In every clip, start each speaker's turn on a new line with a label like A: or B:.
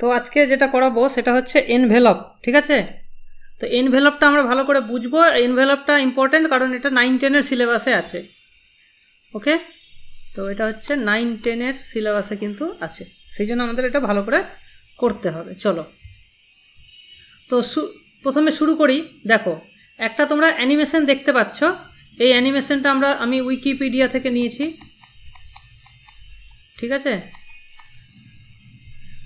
A: তো আজকে যেটা করাবো সেটা হচ্ছে এনভেলপ ঠিক আছে তো এনভেলপটা আমরা ভালো করে বুঝবো এনভেলপটা ইম্পর্টেন্ট কারণ এটা নাইন টেনের সিলেবাসে আছে ওকে তো এটা হচ্ছে নাইন টেনের সিলেবাসে কিন্তু আছে সেই জন্য আমাদের এটা ভালো করে করতে হবে চলো তো প্রথমে শুরু করি দেখো একটা তোমরা অ্যানিমেশন দেখতে পাচ্ছ এই অ্যানিমেশনটা আমরা আমি উইকিপিডিয়া থেকে নিয়েছি ঠিক আছে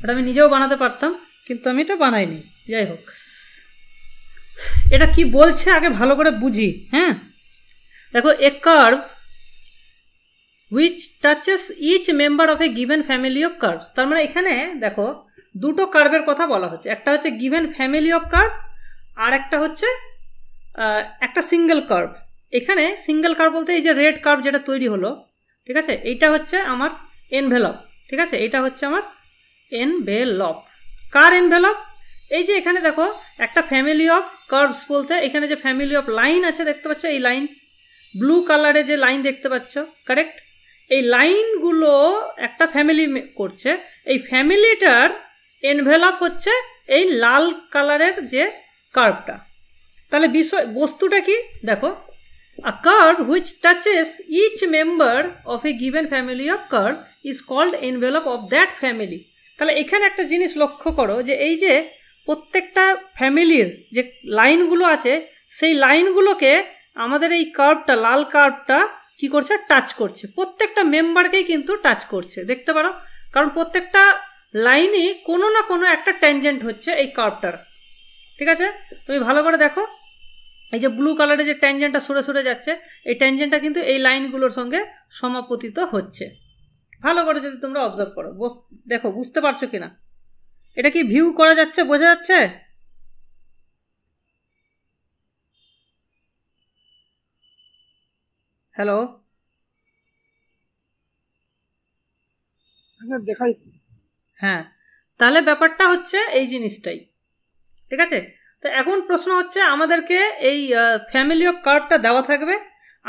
A: ওটা আমি নিজেও বানাতে পারতাম কিন্তু আমি এটা বানাইনি যাই হোক এটা কি বলছে আগে ভালো করে বুঝি হ্যাঁ দেখো a curve which touches each member of a given family of curves তার মানে এখানে দেখো দুটো কার্ভের কথা বলা হচ্ছে একটা হচ্ছে গিভেন ফ্যামিলি অফ কার্ভ আর একটা হচ্ছে একটা সিঙ্গেল কার্ভ এখানে সিঙ্গেল কার্ভ বলতে এই যে রেড কার্ভ যেটা তৈরি হলো ঠিক আছে এইটা হচ্ছে আমার এনভেলপ ঠিক আছে এটা হচ্ছে আমার এনভেলপ কার এনভেলপ এই যে এখানে দেখো একটা ফ্যামিলি অফ কার্ভস বলতে এখানে যে ফ্যামিলি অফ লাইন আছে দেখতে পাচ্ছ এই লাইন ব্লু কালারে যে লাইন দেখতে পাচ্ছ কারেক্ট এই লাইনগুলো একটা ফ্যামিলি করছে এই ফ্যামিলিটার এনভেলপ হচ্ছে এই লাল কালারের যে কার্ভটা তাহলে বিষয় বস্তুটা কি দেখো a curve which touches each member of a given family of curve is called envelope of that family তাহলে এখানে একটা জিনিস লক্ষ্য করো যে এই যে প্রত্যেকটা ফ্যামিলির যে লাইনগুলো আছে সেই লাইনগুলোকে আমাদের এই কার্ভটা লাল কার্ভটা কি করছে টাচ করছে প্রত্যেকটা মেম্বারকেই কিন্তু টাচ করছে দেখতে পারো কারণ প্রত্যেকটা লাইনই কোনো না কোনো একটা ট্যানজেন্ট হচ্ছে এই কার্ভটার ঠিক আছে তুমি ভালো করে দেখো এই যে ব্লু কালারের যে ট্যানজেন্টটা সরে সরে যাচ্ছে এই ট্যানজেন্টটা কিন্তু এই লাইনগুলোর সঙ্গে সমাপতিত হচ্ছে ভালো করে যদি তোমরা অবজার্ভ করো দেখো বুঝতে পারছো কি না এটা কি ভিউ করা যাচ্ছে বোঝা যাচ্ছে হ্যালো দেখাই হ্যাঁ তাহলে ব্যাপারটা হচ্ছে এই জিনিসটাই ঠিক আছে তো এখন প্রশ্ন হচ্ছে আমাদেরকে এই ফ্যামিলি অফ কার্ভটা দেওয়া থাকবে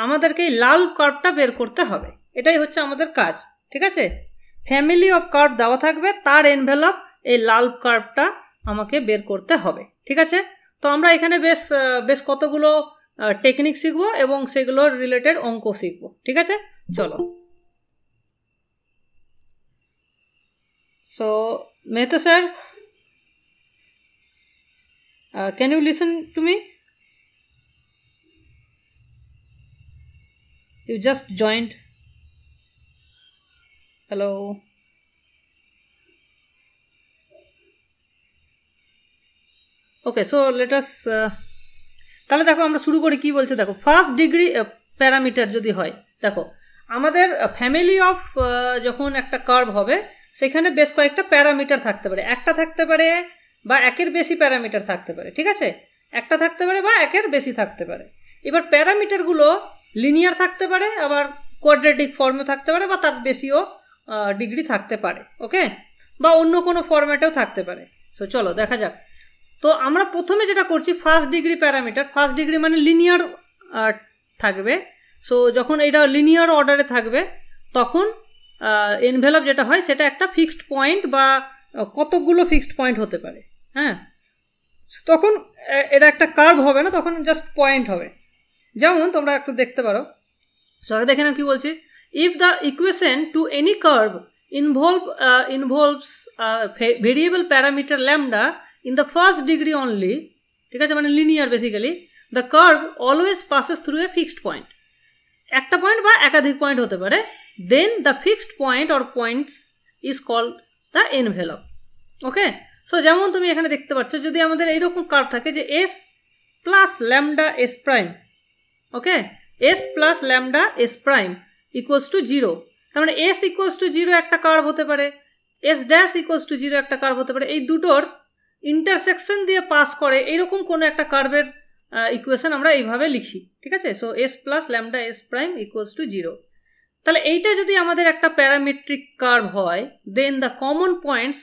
A: আমাদেরকে এই লাল কার্ভটা বের করতে হবে এটাই হচ্ছে আমাদের কাজ ঠিক আছে ফ্যামিলি অফ কার্ভ দেওয়া থাকবে তার এনভেলপ এই লাল কার্ভটা আমাকে বের করতে হবে ঠিক আছে তো আমরা এখানে বেশ বেশ কতগুলো টেকনিক শিখবো এবং সেগুলোর রিলেটেড অঙ্ক শিখবো ঠিক আছে চলো so Mehta sir can you listen to me you just joint hello okay so let us তাহলে দেখো আমরা শুরু করি কি বলছে দেখো ফার্স্ট ডিগ্রি প্যারামিটার যদি হয় দেখো আমাদের ফ্যামিলি uh, অফ uh, যখন একটা কার্ভ হবে সেখানে বেশ কয়েকটা প্যারামিটার থাকতে পারে একটা থাকতে পারে বা একের বেশি প্যারামিটার থাকতে পারে ঠিক আছে একটা থাকতে পারে বা একের বেশি থাকতে পারে এবার প্যারামিটারগুলো লিনিয়ার থাকতে পারে আবার কোয়াড্রেটিক ফর্মে থাকতে পারে বা তার বেশিও ডিগ্রি থাকতে পারে ওকে বা অন্য কোনো ফরম্যাটেও থাকতে পারে সো চলো দেখা যাক তো আমরা প্রথমে যেটা করছি first degree parameter first degree মানে লিনিয়ার থাকবে সো যখন এটা লিনিয়ার অর্ডারে থাকবে তখন এনভেলপ যেটা হয় সেটা একটা ফিক্সড পয়েন্ট বা কতগুলো ফিক্সড পয়েন্ট হতে পারে হ্যাঁ তখন এটা একটা কার্ভ হবে না তখন জাস্ট পয়েন্ট হবে যেমন তোমরা একটু দেখতে পারো সবাই দেখে না কী বলছি If the equation to any curve involve, uh, involves uh, variable parameter lambda in the first degree only, ঠিক আছে মানে linear basically the curve always passes through a fixed point একটা পয়েন্ট বা একাধিক পয়েন্ট হতে পারে then the fixed point or points is called the envelope okay so যেমন তুমি এখানে দেখতে পাচ্ছ যদি আমাদের এইরকম কার্ভ থাকে যে S plus lambda S prime okay S plus lambda S prime equals to zero তার মানে এস ইকুয়ালস টু জিরো একটা কার্ভ হতে পারে S dash equals to zero একটা কার্ভ হতে পারে এই দুটোর ইন্টারসেকশন দিয়ে পাস করে এইরকম কোনো একটা কার্ভের ইকুয়েশন আমরা এইভাবে লিখি ঠিক আছে so S plus lambda S prime equals to zero তাহলে এইটা যদি আমাদের একটা প্যারামেট্রিক কার্ভ হয় then the common points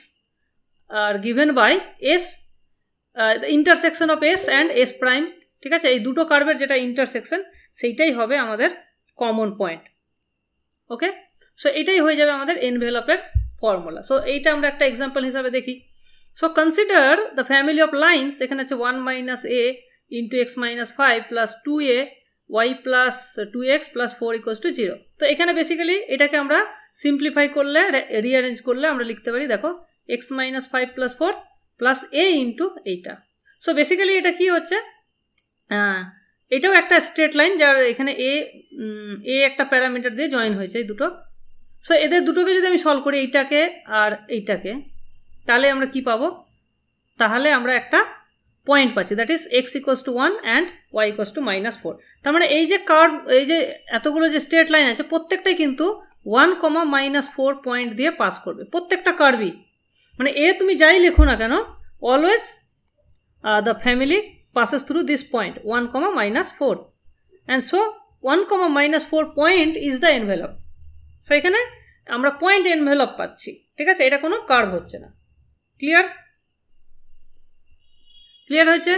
A: are given by S intersection of S and S prime ঠিক আছে এই দুটো কার্ভের যেটা ইন্টারসেকশন সেইটাই হবে আমাদের কমন পয়েন্ট ওকে সো এটাই হয়ে যাবে আমাদের এনভেলপের ফর্মুলা সো এইটা আমরা একটা এক্সাম্পল হিসাবে দেখি so consider the family of lines এখানে আছে one minus a into x minus five plus two a y plus two x plus four equals to zero তো এখানে বেসিক্যালি এটাকে আমরা সিম্পলিফাই করলে রিঅ্যারেঞ্জ করলে আমরা লিখতে পারি দেখো x minus five plus four plus a into এইটা সো বেসিক্যালি এটা কি হচ্ছে এটাও একটা স্ট্রেট লাইন যার এখানে এ এ একটা প্যারামিটার দিয়ে জয়েন হয়েছে এই দুটো সো এদের দুটোকে যদি আমি সলভ করি এইটাকে আর এইটাকে তাহলে আমরা কি পাবো তাহলে আমরা একটা পয়েন্ট পাচ্ছি that is x equals to one and y equals to minus four তার মানে এই যে কার্ভ এই যে এতগুলো যে স্ট্রেট লাইন আছে প্রত্যেকটাই কিন্তু one comma minus four point দিয়ে পাস করবে প্রত্যেকটা কার্ভই মানে এ তুমি যাই লেখো না কেন always the family passes through this point 1 comma minus 4 and so 1 comma minus 4 point is the envelope so এখানে আমরা পয়েন্ট এনভেলপ পাচ্ছি ঠিক আছে এটা কোনো কার্ভ হচ্ছে না ক্লিয়ার ক্লিয়ার হয়েছে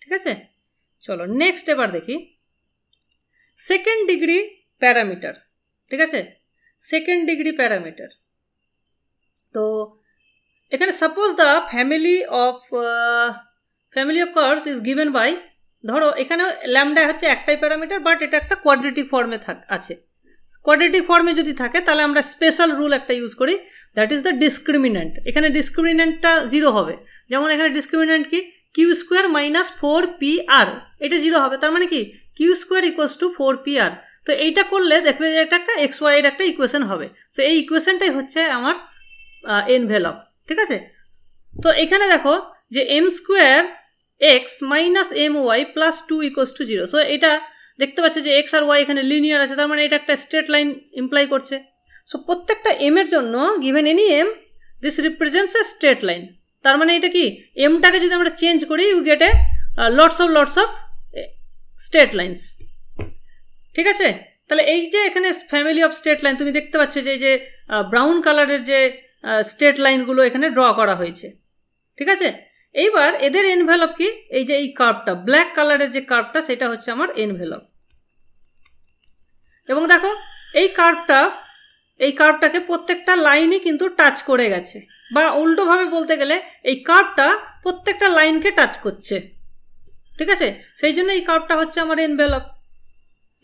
A: ঠিক আছে চলো নেক্সট এবার দেখি সেকেন্ড ডিগ্রি প্যারামিটার ঠিক আছে সেকেন্ড ডিগ্রি প্যারামিটার তো এখানে suppose the family of family of curves is given by ধরো এখানে ল্যামডায় হচ্ছে একটাই প্যারামিটার বাট এটা একটা কোয়াড্রেটিক ফর্মে থাক আছে কোয়াড্রেটিক ফর্মে যদি থাকে তাহলে আমরা স্পেশাল রুল একটা ইউজ করি দ্যাট ইজ দ্য ডিসক্রিমিনেন্ট এখানে ডিসক্রিমিনেন্টটা জিরো হবে যেমন এখানে ডিসক্রিমিনেন্ট কি Q square minus four P R এটা জিরো হবে তার মানে কি Q square equals to four P R তো এইটা করলে দেখবে যে এটা একটা এক্স ওয়াইয়ের একটা ইকুয়েশন হবে তো এই ইকুয়েশনটাই হচ্ছে আমার এনভেলপ uh, ঠিক আছে তো এখানে দেখো যে M square x minus M y plus two equals to zero so এটা দেখতে পাচ্ছ যে এক্স আর ওয়াই এখানে লিনিয়ার আছে তার মানে এটা একটা স্ট্রেট লাইন ইমপ্লাই করছে সো প্রত্যেকটা এম এর জন্য given any M this represents a straight line তার মানে এটা কি এমটাকে যদি আমরা চেঞ্জ করি you get a lots of lots of straight lines ঠিক আছে তাহলে এই যে এখানে ফ্যামিলি অফ স্ট্রেট লাইন তুমি দেখতে পাচ্ছ যে এই যে ব্রাউন uh, কালারের যে স্টেট লাইনগুলো এখানে ড্র করা হয়েছে ঠিক আছে এইবার এদের এনভেলপ কি এই যে এই কার্ভটা ব্ল্যাক কালারের যে কার্ভটা সেটা হচ্ছে আমার এনভেলপ এবং দেখো এই কার্ভটা এই কার্ভটাকে প্রত্যেকটা লাইনই কিন্তু টাচ করে গেছে বা উল্টোভাবে বলতে গেলে এই কার্ভটা প্রত্যেকটা লাইনকে টাচ করছে ঠিক আছে সেই জন্য এই কার্ভটা হচ্ছে আমার envelope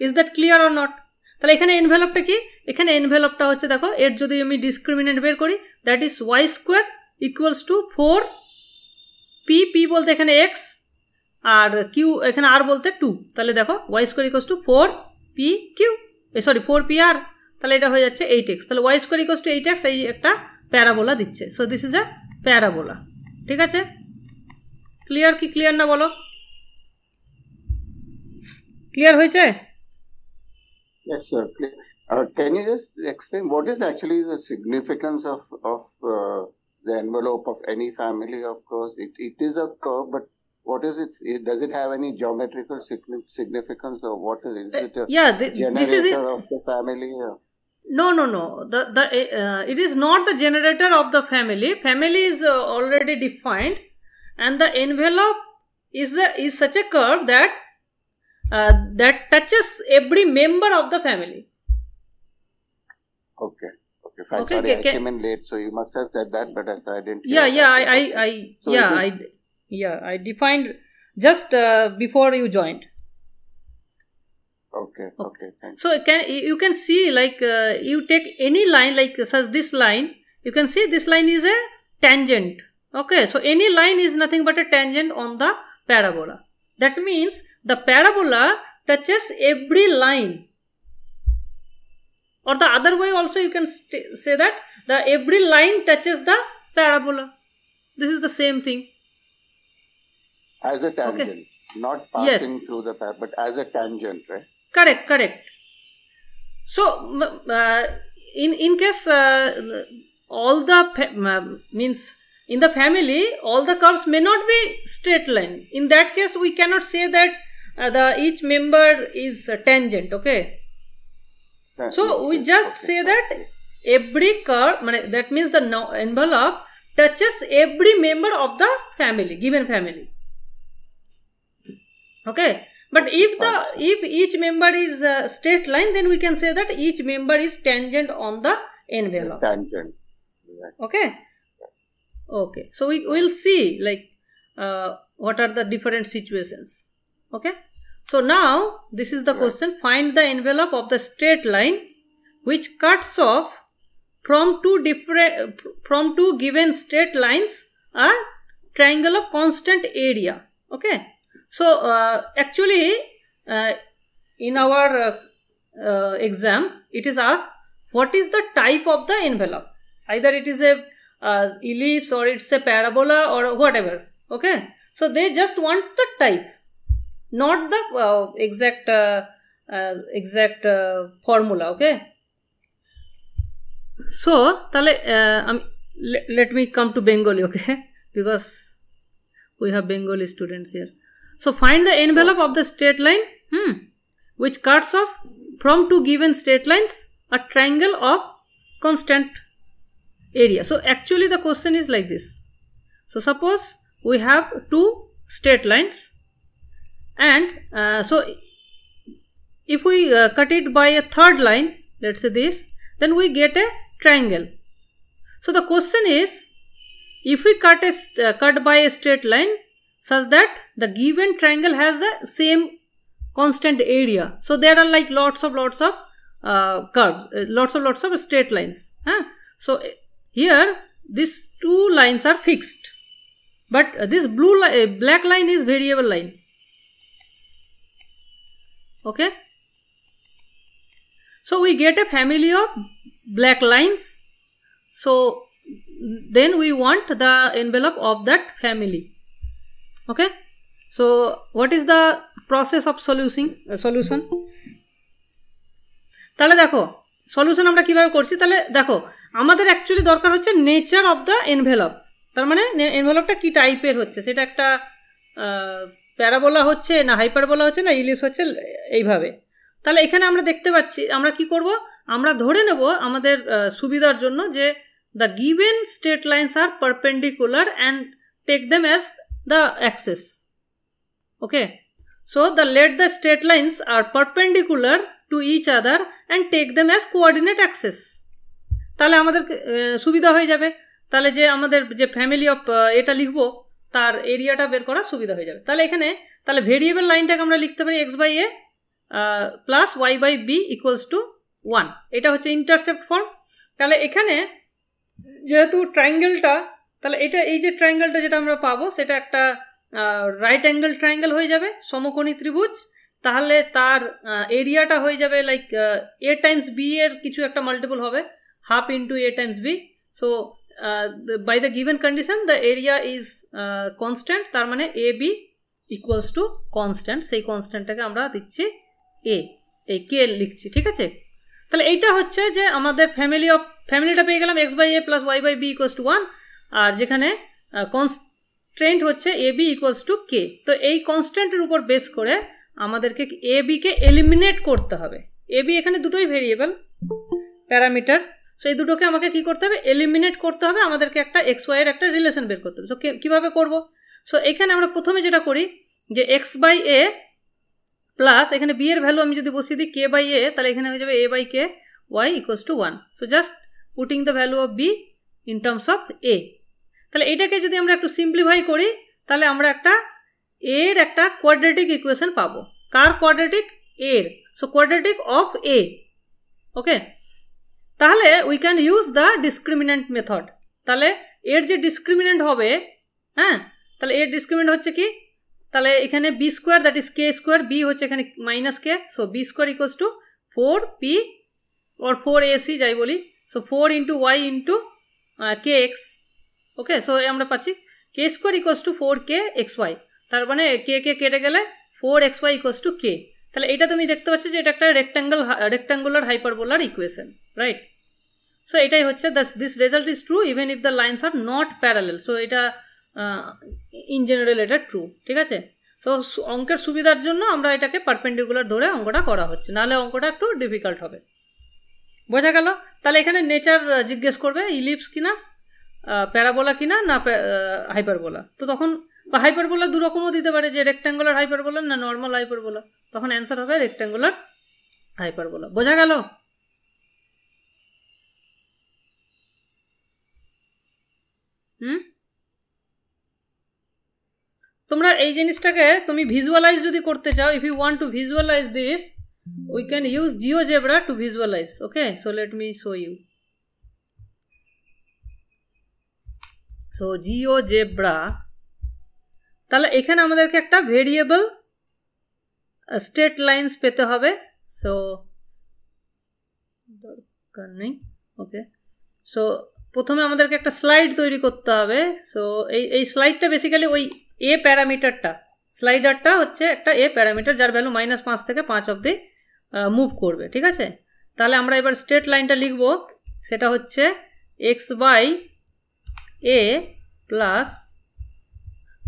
A: is that clear or not তাহলে এখানে এনভেলপটা কি এখানে এনভেলপটা হচ্ছে দেখো এর যদি আমি ডিসক্রিমিনেট বের করি that is y square equals to four p p বলতে এখানে এক্স আর কিউ এখানে আর বলতে টু তাহলে দেখো y square equals to four P Q sorry four P R তাহলে এটা হয়ে যাচ্ছে এইট এক্স তাহলে y square equals to eight x এই একটা প্যারাবোলা দিচ্ছে so this is a parabola ঠিক আছে ক্লিয়ার কি ক্লিয়ার না বলো ক্লিয়ার হয়েছে Yes, sir. Uh, can you just explain what is actually the significance of, of uh, the envelope of any family? Of course, it, it is a curve, but what is it? Does it have any geometrical significance or what is, is it? A yeah, the, this is it. of the family. Or? No, no, no. The, the, eh, uh, it is not the generator of the family. Family is uh, already defined, and the envelope is, the, is such a curve that uh, that touches every member of the family. Okay. Okay, fine. Okay, Sorry, I came in late, so you must have said that, but I, didn't. Yeah, yeah, I, I, I so yeah, I, yeah, I defined just uh, before you joined. Okay. Okay. Thanks. So can you can see like uh, you take any line like such this line, you can see this line is a tangent. Okay. So any line is nothing but a tangent on the parabola. That means the parabola touches every line. Or the other way also you can say that the every line touches the parabola. This is the same thing. As a tangent, okay. not passing yes. through the parabola, but as a tangent, right? Correct, correct. So, uh, in in case uh, all the uh, means in the family all the curves may not be straight line. In that case, we cannot say that uh, the each member is a uh, tangent okay that so we just okay. say that every curve that means the envelope touches every member of the family given family okay but if the if each member is a uh, straight line then we can say that each member is tangent on the envelope tangent okay okay so we will see like uh, what are the different situations okay so now this is the right. question find the envelope of the straight line which cuts off from two different from two given straight lines a triangle of constant area okay so uh, actually uh, in our uh, uh exam it is asked what is the type of the envelope either it is a uh, ellipse or it's a parabola or whatever okay so they just want the type not the uh, exact uh, uh, exact uh, formula okay so tale uh, um, let, let me come to bengali okay because we have bengali students here so find the envelope of the straight line hmm, which cuts off from two given straight lines a triangle of constant area so actually the question is like this so suppose we have two straight lines and uh, so if we uh, cut it by a third line let's say this then we get a triangle so the question is if we cut a uh, cut by a straight line such that the given triangle has the same constant area so there are like lots of lots of uh, curves uh, lots of lots of straight lines huh? so here these two lines are fixed but this blue li uh, black line is variable line okay so we get a family of black lines so then we want the envelope of that family okay so what is the process of solution uh, solution তাহলে দেখো solution আমরা কিভাবে করছি তাহলে দেখো আমাদের actually দরকার হচ্ছে নেচার অফ দ্য এনভেলপ তার মানে এনভেলপটা কি টাইপের হচ্ছে সেটা একটা প্যারাবোলা হচ্ছে না হাইপারবোলা হচ্ছে না ইলিপস হচ্ছে এইভাবে তাহলে এখানে আমরা দেখতে পাচ্ছি আমরা কি করব আমরা ধরে নেব আমাদের সুবিধার জন্য যে the given straight lines are perpendicular and take them as the axes okay so the let the straight lines are perpendicular to each other and take them as coordinate axes তাহলে আমাদের সুবিধা হয়ে যাবে তাহলে যে আমাদের যে ফ্যামিলি অফ এটা লিখবো তার এরিয়াটা বের করা সুবিধা হয়ে যাবে তাহলে এখানে তাহলে ভেরিয়েবল লাইনটাকে আমরা লিখতে পারি x by a plus y by b equals to one এটা হচ্ছে ইন্টারসেপ্ট ফর্ম তাহলে এখানে যেহেতু ট্রায়াঙ্গেলটা তাহলে এটা এই যে ট্রায়াঙ্গেলটা যেটা আমরা পাবো সেটা একটা রাইট অ্যাঙ্গেল ট্রায়াঙ্গেল হয়ে যাবে সমকোণী ত্রিভুজ তাহলে তার এরিয়াটা হয়ে যাবে লাইক এ টাইমস বি এর কিছু একটা মাল্টিপল হবে half into a times b so Uh, by the given condition the area is uh, constant তার মানে a b equals to constant সেই কনস্ট্যান্টটাকে আমরা দিচ্ছি এ এই কে লিখছি ঠিক আছে তাহলে এইটা হচ্ছে যে আমাদের ফ্যামিলি অফ ফ্যামিলিটা পেয়ে গেলাম x by a plus y by b equals to one আর যেখানে কনস্ট্রেন্ট হচ্ছে a b equals to k তো এই কনস্ট্যান্টের উপর বেস করে আমাদেরকে এ বিকে এলিমিনেট করতে হবে এ বি এখানে দুটোই ভেরিয়েবল প্যারামিটার সো এই দুটোকে আমাকে কি করতে হবে এলিমিনেট করতে হবে আমাদেরকে একটা এক্স ওয়াইয়ের একটা রিলেশন বের করতে হবে সো কীভাবে করবো সো এখানে আমরা প্রথমে যেটা করি যে এক্স বাই এ প্লাস এখানে বি এর ভ্যালু আমি যদি বসিয়ে দিই কে বাই এ তাহলে এখানে হয়ে যাবে a by k y equals to one so just putting the value of b in terms of a তাহলে এটাকে যদি আমরা একটু সিম্পলিফাই করি তাহলে আমরা একটা এর একটা কোয়াড্রেটিক ইকুয়েশন পাবো কার কোয়াড্রেটিক এর so quadratic of a okay তাহলে we can use the discriminant method তাহলে এর যে ডিসক্রিমিন্যান্ট হবে হ্যাঁ তাহলে এ ডিসক্রিমিন্যান্ট হচ্ছে কি তাহলে এখানে b square that is k square b হচ্ছে এখানে minus k so b square equals to 4p or 4ac যাই বলি সো 4 * y * kx ওকে সো আমরা পাচ্ছি k square equals two 4kxy তার মানে k কে কেটে গেলে 4xy ইকুয়ালস টু k তাহলে এটা তুমি দেখতে পাচ্ছ যে এটা একটা রেক্ট্যাঙ্গল রেক্ট্যাঙ্গুলার হাইপারবোলার ইকুয়েশন রাইট সো এটাই হচ্ছে this result is true even if the lines are not parallel so এটা ইন জেনারেল এটা ট্রু ঠিক আছে তো অঙ্কের সুবিধার জন্য আমরা এটাকে পারপেন্ডিকুলার ধরে অঙ্কটা করা হচ্ছে নাহলে অঙ্কটা একটু ডিফিকাল্ট হবে বোঝা গেল তাহলে এখানে নেচার জিজ্ঞেস করবে ইলিপস কিনা প্যারাবোলা কিনা না হাইপারবোলা তো তখন বা হাইপারবোলা দুরকমও দিতে পারে যে রেক্ট্যাঙ্গুলার হাইপারবোলা না নর্মাল হাইপারবোলা তখন অ্যান্সার হবে রেক্ট্যাঙ্গুলার হাইপারবোলা বোঝা গেল হুম তোমরা এই জিনিসটাকে তুমি ভিজুয়ালাইজ যদি করতে চাও if you want to visualise this we can use GeoGebra to visualise okay so let me show you so GeoGebra তাহলে এখানে আমাদেরকে একটা ভেরিয়েবল স্টেট লাইন্স পেতে হবে সো দরকার নেই ওকে সো প্রথমে আমাদেরকে একটা স্লাইড তৈরি করতে হবে সো এই এই স্লাইডটা বেসিক্যালি ওই এ প্যারামিটারটা স্লাইডারটা হচ্ছে একটা এ প্যারামিটার যার ভ্যালু মাইনাস পাঁচ থেকে পাঁচ অব্দি মুভ করবে ঠিক আছে তাহলে আমরা এবার স্টেট লাইনটা লিখব সেটা হচ্ছে x by a plus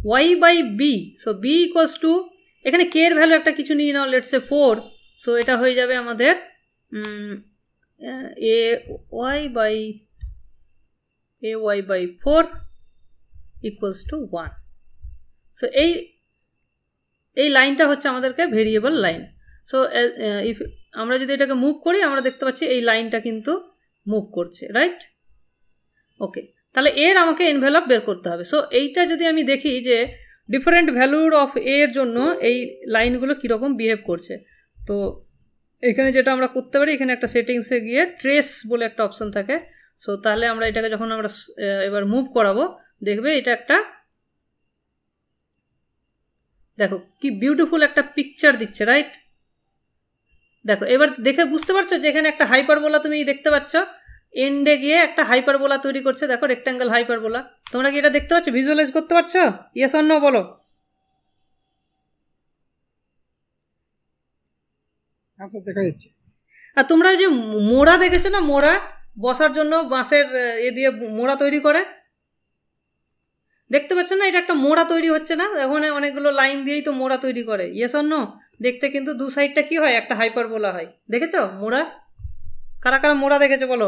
A: y by b so b equals to এখানে কে এর ভ্যালু একটা কিছু নিয়ে নাও লেটস এ ফোর সো এটা হয়ে যাবে আমাদের a y by a y by four equals to one so এই এই লাইনটা হচ্ছে আমাদেরকে ভেরিয়েবল লাইন সো ইফ আমরা যদি এটাকে মুভ করি আমরা দেখতে পাচ্ছি এই লাইনটা কিন্তু মুভ করছে রাইট ওকে তাহলে এর আমাকে এনভেলপ বের করতে হবে সো এইটা যদি আমি দেখি যে ডিফারেন্ট ভ্যালুর অফ এ এর জন্য এই লাইনগুলো কীরকম বিহেভ করছে তো এখানে যেটা আমরা করতে পারি এখানে একটা সেটিংসে গিয়ে ট্রেস বলে একটা অপশান থাকে সো তাহলে আমরা এটাকে যখন আমরা এবার মুভ করাবো দেখবে এটা একটা দেখো কি বিউটিফুল একটা পিকচার দিচ্ছে রাইট দেখো এবার দেখে বুঝতে পারছো যে এখানে একটা হাইপার বলা তুমি দেখতে পাচ্ছ এন্ডে গিয়ে একটা হাইপারবোলা তৈরি করছে দেখো রেক্ট্যাঙ্গেল হাইপারবোলা তোমরা কি এটা দেখতে পাচ্ছ ভিজুয়ালাইজ করতে পারছো ইয়েস অন্য বলো হ্যাঁ, আর তোমরা যে মোড়া দেখেছো না মোড়া বসার জন্য বাঁশের এ দিয়ে মোড়া তৈরি করে দেখতে পাচ্ছ না এটা একটা মোড়া তৈরি হচ্ছে না ওখানে অনেকগুলো লাইন দিয়েই তো মোড়া তৈরি করে ইয়েস অন্য দেখতে কিন্তু দু সাইডটা কি হয় একটা হাইপারবোলা হয় দেখেছো মোড়া কারা কারা মোড়া দেখেছো বলো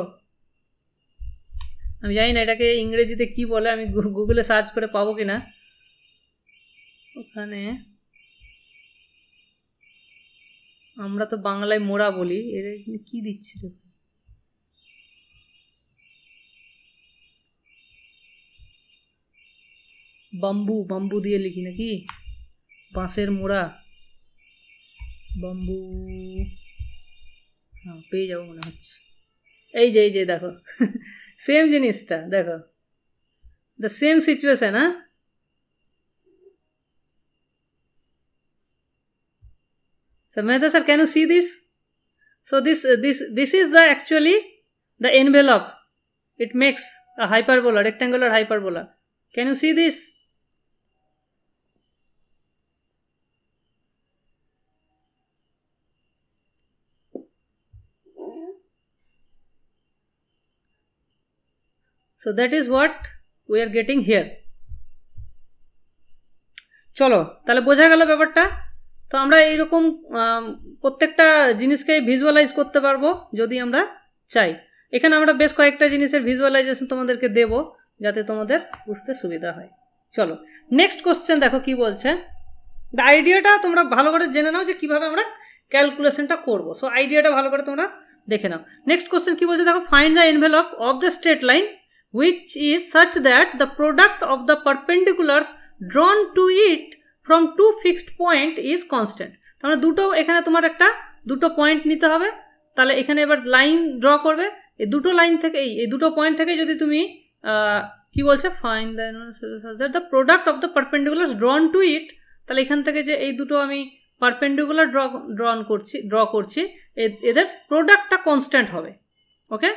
A: আমি জানি না এটাকে ইংরেজিতে কি বলে আমি গুগলে সার্চ করে পাবো কি না ওখানে আমরা তো বাংলায় মোড়া বলি এর কি দিচ্ছে বাম্বু বাম্বু দিয়ে লিখি নাকি বাঁশের মোড়া বাম্বু হ্যাঁ পেয়ে যাবো মনে হচ্ছে এই যে এই যে দেখো সেম জিনিসটা দেখো দ্য সেম সিচুয়েশন হ্যাঁ So Mehta sir, can you see this? So this uh, this this is the actually the envelope. It makes a hyperbola, rectangular hyperbola. Can you see this? so that is what we are getting here চলো তাহলে বোঝা গেল ব্যাপারটা তো আমরা এইরকম প্রত্যেকটা জিনিসকে ভিজুয়ালাইজ করতে পারবো যদি আমরা চাই এখানে আমরা বেশ কয়েকটা জিনিসের ভিজুয়ালাইজেশন তোমাদেরকে দেব যাতে তোমাদের বুঝতে সুবিধা হয় চলো নেক্সট কোশ্চেন দেখো কি বলছে দ্য আইডিয়াটা তোমরা ভালো করে জেনে নাও যে কীভাবে আমরা ক্যালকুলেশনটা করবো সো আইডিয়াটা ভালো করে তোমরা দেখে নাও নেক্সট কোশ্চেন কী বলছে দেখো find the envelope of the straight line which is such that the product of the perpendiculars drawn to it from two fixed point is constant তাহলে দুটো এখানে তোমার একটা দুটো পয়েন্ট নিতে হবে তাহলে এখানে এবার লাইন ড্র করবে এই দুটো লাইন থেকে এই এই দুটো পয়েন্ট থেকে যদি তুমি কি বলছে find the product of the perpendicular drawn to it তাহলে এখান থেকে যে এই দুটো আমি পারপেন্ডিকুলার ড্র ড্রন করছি ড্র করছি এদের প্রোডাক্টটা কনস্ট্যান্ট হবে ওকে